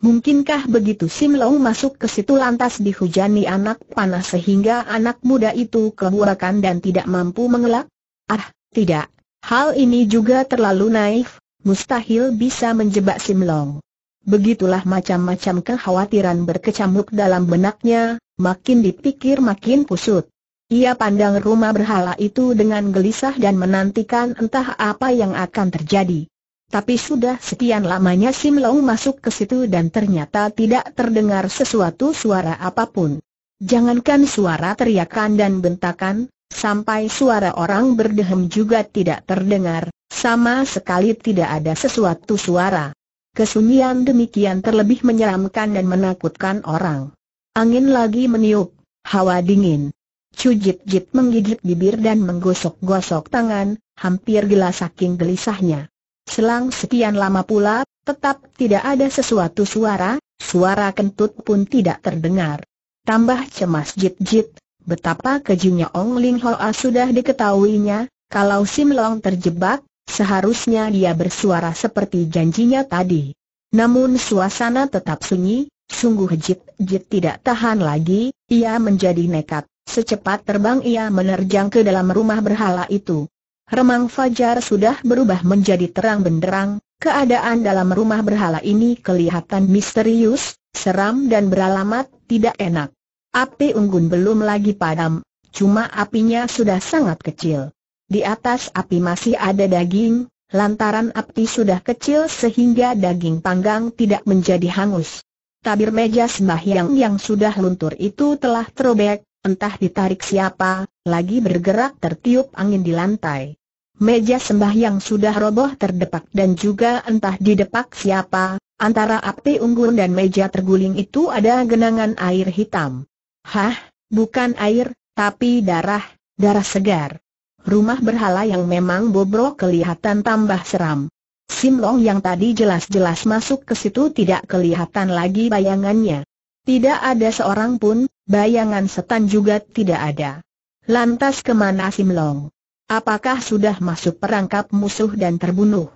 Mungkinkah begitu Simlong masuk ke situ lantas dihujani anak panah sehingga anak muda itu kebuakan dan tidak mampu mengelak? Ah, tidak. Hal ini juga terlalu naif, mustahil bisa menjebak Simlong. Begitulah macam-macam kekhawatiran berkecamuk dalam benaknya, makin dipikir makin kusut. Ia pandang rumah berhala itu dengan gelisah dan menantikan entah apa yang akan terjadi. Tapi sudah sekian lamanya Sim Long masuk ke situ dan ternyata tidak terdengar sesuatu suara apapun. Jangankan suara teriakan dan bentakan, sampai suara orang berdehem juga tidak terdengar, sama sekali tidak ada sesuatu suara. Kesunyian demikian terlebih menyeramkan dan menakutkan orang. Angin lagi meniup, hawa dingin. Cujit-jit menggigit bibir dan menggosok-gosok tangan, hampir gila saking gelisahnya. Selang sekian lama pula, tetap tidak ada sesuatu suara, suara kentut pun tidak terdengar. Tambah cemas Jit-Jit, betapa kejunya Ong Ling Hoa ah sudah diketahuinya, kalau Sim Long terjebak, seharusnya dia bersuara seperti janjinya tadi. Namun suasana tetap sunyi, Sungguh Jit Jit tidak tahan lagi, ia menjadi nekat, secepat terbang ia menerjang ke dalam rumah berhala itu. Remang fajar sudah berubah menjadi terang benderang, keadaan dalam rumah berhala ini kelihatan misterius, seram dan beralamat tidak enak. Api unggun belum lagi padam, cuma apinya sudah sangat kecil. Di atas api masih ada daging, lantaran api sudah kecil sehingga daging panggang tidak menjadi hangus tabir meja sembahyang yang sudah luntur itu telah terobek, entah ditarik siapa, lagi bergerak tertiup angin di lantai. Meja sembahyang sudah roboh terdepak dan juga entah didepak siapa, antara api unggun dan meja terguling itu ada genangan air hitam. Hah, bukan air, tapi darah, darah segar. Rumah berhala yang memang bobrok kelihatan tambah seram. Sim Long yang tadi jelas-jelas masuk ke situ tidak kelihatan lagi bayangannya. Tidak ada seorang pun, bayangan setan juga tidak ada. Lantas kemana Sim Long? Apakah sudah masuk perangkap musuh dan terbunuh?